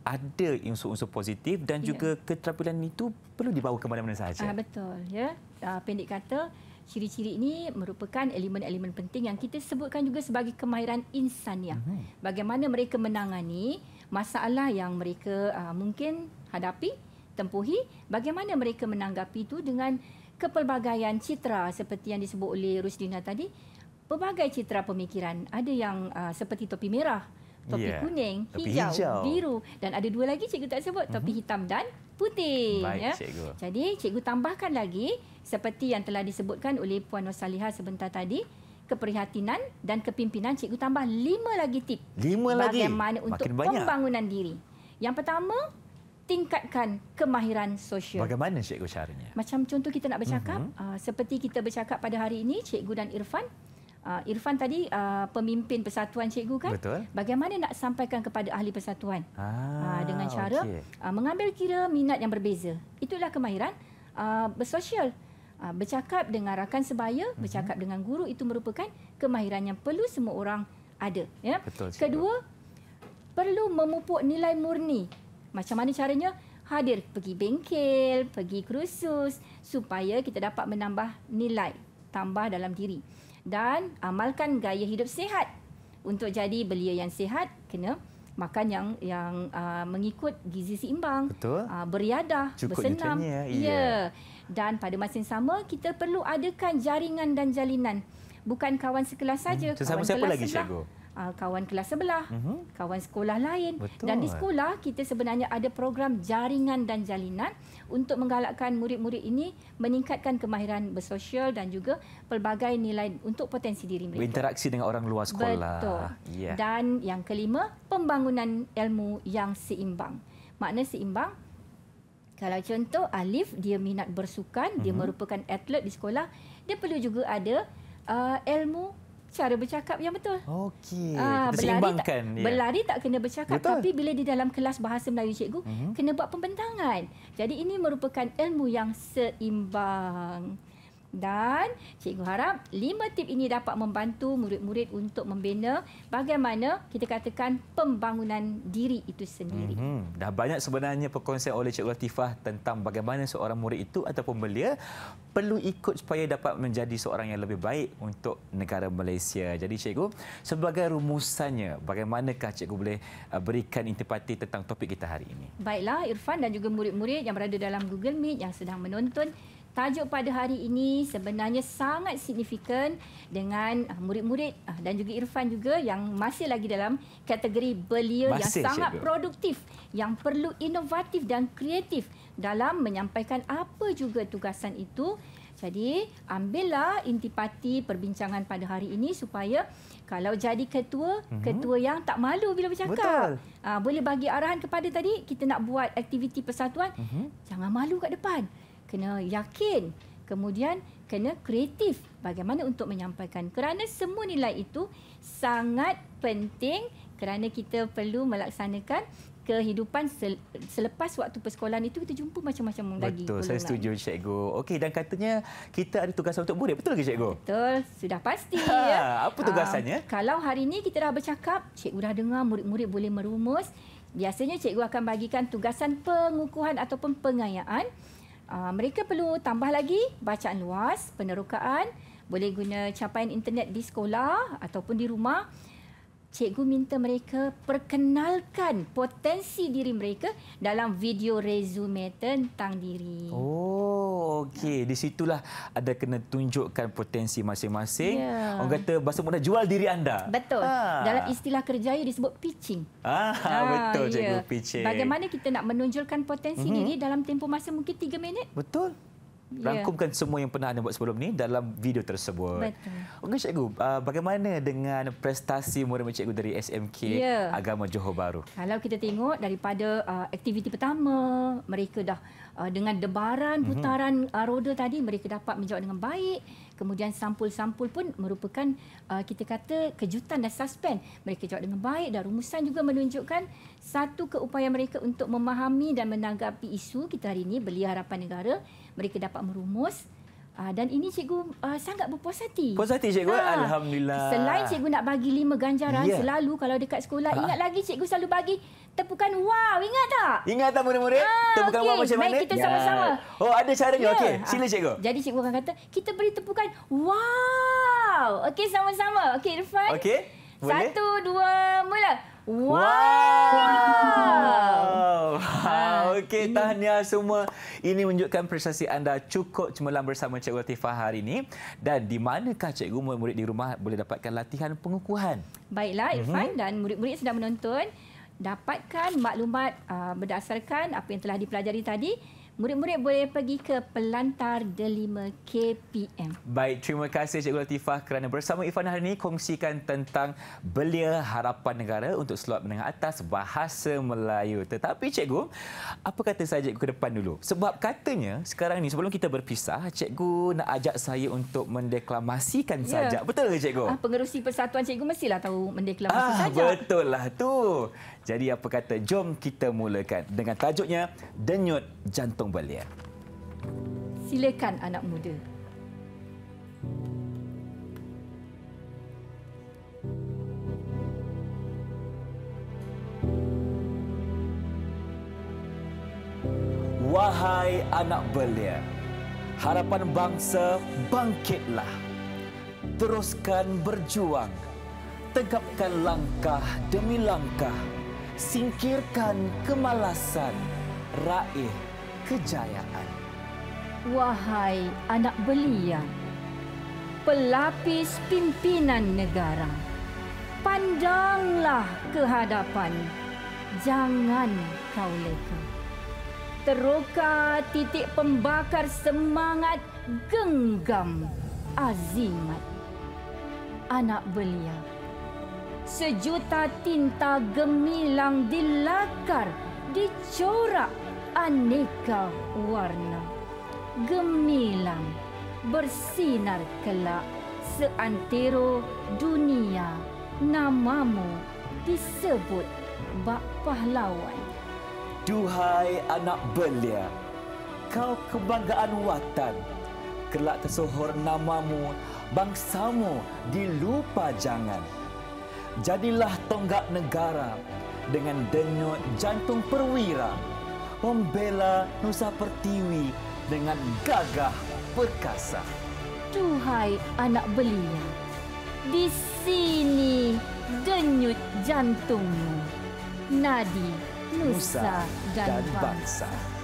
ada unsur-unsur positif dan ya. juga keterampilan itu perlu dibawa ke mana-mana sahaja. Uh, betul. Ya. Uh, pendek kata, ciri-ciri ini merupakan elemen-elemen penting yang kita sebutkan juga sebagai kemahiran insannya. Mhm. Bagaimana mereka menangani masalah yang mereka uh, mungkin hadapi, tempuhi, bagaimana mereka menanggapi itu dengan kepelbagaian citra seperti yang disebut oleh Rusdina tadi, pelbagai citra pemikiran. Ada yang uh, seperti topi merah, topi yeah. kuning, topi hijau, hijau, biru dan ada dua lagi cikgu tak sebut, topi uh-huh. hitam dan putih. Baik, ya. cikgu. Jadi, cikgu tambahkan lagi seperti yang telah disebutkan oleh Puan Nosaliha sebentar tadi. Keprihatinan dan kepimpinan, cikgu tambah lima lagi tip. Lima lagi? Bagaimana untuk pembangunan diri. Yang pertama, tingkatkan kemahiran sosial. Bagaimana cikgu caranya? Macam contoh kita nak bercakap. Mm -hmm. seperti kita bercakap pada hari ini, cikgu dan Irfan uh, Irfan tadi uh, pemimpin persatuan cikgu kan Betul. bagaimana nak sampaikan kepada ahli persatuan ah, uh, dengan cara okay. uh, mengambil kira minat yang berbeza itulah kemahiran uh, bersosial uh, bercakap dengan rakan sebaya uh-huh. bercakap dengan guru itu merupakan kemahiran yang perlu semua orang ada ya Betul, kedua perlu memupuk nilai murni macam mana caranya hadir pergi bengkel pergi kursus supaya kita dapat menambah nilai tambah dalam diri dan amalkan gaya hidup sihat. Untuk jadi belia yang sihat, kena makan yang yang uh, mengikut gizi seimbang. Betul. Uh, beriadah, Cukup bersenam. Ya. ya. Dan pada masa yang sama kita perlu adakan jaringan dan jalinan. Bukan kawan sekelas hmm. saja, hmm. kawan siapa kelas lagi sebelah. Uh, kawan kelas sebelah, uh-huh. kawan sekolah lain. Betul. Dan di sekolah kita sebenarnya ada program jaringan dan jalinan untuk menggalakkan murid-murid ini meningkatkan kemahiran bersosial dan juga pelbagai nilai untuk potensi diri mereka. Interaksi dengan orang luar sekolah. Betul. Yeah. Dan yang kelima, pembangunan ilmu yang seimbang. Makna seimbang, kalau contoh Alif dia minat bersukan, mm-hmm. dia mhm. merupakan atlet di sekolah, dia perlu juga ada uh, ilmu cara bercakap yang betul. Okey. Ah, berlari, tak, berlari tak kena bercakap betul. tapi bila di dalam kelas bahasa Melayu cikgu mm-hmm. kena buat pembentangan. Jadi ini merupakan ilmu yang seimbang. Dan cikgu harap lima tip ini dapat membantu murid-murid untuk membina bagaimana kita katakan pembangunan diri itu sendiri. Mm-hmm. Dah banyak sebenarnya perkongsian oleh cikgu Latifah tentang bagaimana seorang murid itu ataupun belia perlu ikut supaya dapat menjadi seorang yang lebih baik untuk negara Malaysia. Jadi cikgu, sebagai rumusannya, bagaimanakah cikgu boleh uh, berikan intipati tentang topik kita hari ini? Baiklah Irfan dan juga murid-murid yang berada dalam Google Meet yang sedang menonton tajuk pada hari ini sebenarnya sangat signifikan dengan ah, murid-murid ah, dan juga Irfan juga yang masih lagi dalam kategori belia masih, yang sangat Cikgu. produktif yang perlu inovatif dan kreatif dalam menyampaikan apa juga tugasan itu. Jadi ambillah intipati perbincangan pada hari ini supaya kalau jadi ketua, mm-hmm. ketua yang tak malu bila bercakap. Betul. Aa, ah, boleh bagi arahan kepada tadi kita nak buat aktiviti persatuan. Mm-hmm. Jangan malu kat depan kena yakin kemudian kena kreatif bagaimana untuk menyampaikan kerana semua nilai itu sangat penting kerana kita perlu melaksanakan kehidupan selepas waktu persekolahan itu kita jumpa macam-macam lagi. Betul, saya setuju cikgu. Okey dan katanya kita ada tugasan untuk murid. Betul ke cikgu? Betul, sudah pasti. Ha, ya. Apa tugasannya? Uh, kalau hari ini kita dah bercakap, cikgu dah dengar murid-murid boleh merumus. Biasanya cikgu akan bagikan tugasan pengukuhan ataupun pengayaan. Aa, ah, mereka perlu tambah lagi bacaan luas, penerokaan, boleh guna capaian internet di sekolah ataupun di rumah cikgu minta mereka perkenalkan potensi diri mereka dalam video resume tentang diri. Oh, okey. Di situlah ada kena tunjukkan potensi masing-masing. Yeah. Orang kata bahasa mudah jual diri anda. Betul. Ha. Dalam istilah kerjaya disebut pitching. Ah, ha, betul ya. cikgu yeah. pitching. Bagaimana kita nak menunjukkan potensi mm-hmm. diri dalam tempoh masa mungkin tiga minit? Betul yeah. rangkumkan semua yang pernah anda buat sebelum ni dalam video tersebut. Betul. Okey cikgu, ah, bagaimana dengan prestasi murid-murid cikgu dari SMK yeah. Agama Johor Bahru? Kalau kita tengok daripada ah, aktiviti pertama, mereka dah ah, dengan debaran mhm. putaran mm-hmm. roda tadi mereka dapat menjawab dengan baik. Kemudian sampul-sampul pun merupakan uh, kita kata kejutan dan suspen Mereka jawab dengan baik dan rumusan juga menunjukkan satu keupayaan mereka untuk memahami dan menanggapi isu kita hari ini belia harapan negara mereka dapat merumus Uh, dan ini cikgu uh, sangat berpuas hati. Puas hati cikgu. Ha. Alhamdulillah. Selain cikgu nak bagi lima ganjaran yeah. selalu kalau dekat sekolah. Ha. Ingat lagi cikgu selalu bagi tepukan wow. Ingat tak? Ingat tak murid-murid? tepukan okay. wow macam mana? Baik kita yeah. sama-sama. Ya. Oh ada caranya. Yeah. Okey sila cikgu. Ha. Jadi cikgu akan kata kita beri tepukan wow. Okey sama-sama. Okey Irfan. Okey. Satu, dua, mula. Wow. wow. Ha, okey, tahniah semua. Ini menunjukkan prestasi anda cukup cemerlang bersama Cikgu Latifah hari ini. Dan di manakah Cikgu murid-murid di rumah boleh dapatkan latihan pengukuhan? Baiklah, mhm. Irfan mm-hmm. dan murid-murid sedang menonton. Dapatkan maklumat uh, berdasarkan apa yang telah dipelajari tadi murid-murid boleh pergi ke Pelantar Delima KPM. Baik, terima kasih Cikgu Latifah kerana bersama Ifan hari ini kongsikan tentang belia harapan negara untuk slot menengah atas bahasa Melayu. Tetapi Cikgu, apa kata saya Cikgu ke depan dulu? Sebab katanya sekarang ni sebelum kita berpisah, Cikgu nak ajak saya untuk mendeklamasikan ya. sajak. Betul ke Cikgu? Ah, pengerusi persatuan Cikgu mestilah tahu mendeklamasi ah, sajak. Betul lah tu. Jadi apa kata, jom kita mulakan dengan tajuknya Denyut Jantung Belia. Silakan anak muda. Wahai anak belia, harapan bangsa bangkitlah. Teruskan berjuang, tegapkan langkah demi langkah singkirkan kemalasan, raih kejayaan. Wahai anak belia, pelapis pimpinan negara, pandanglah ke hadapan, jangan kau leka. Teroka titik pembakar semangat genggam azimat. Anak belia, sejuta tinta gemilang dilakar, dicorak aneka warna. Gemilang bersinar kelak seantero dunia. Namamu disebut bak pahlawan. Duhai anak belia, kau kebanggaan watan. Kelak tersohor namamu, bangsamu dilupa jangan. Jadilah tonggak negara dengan denyut jantung perwira. Membela Nusa Pertiwi dengan gagah perkasa. Tuhai anak belia, di sini denyut jantungmu. Nadi, Nusa, Nusa dan, dan bangsa. bangsa.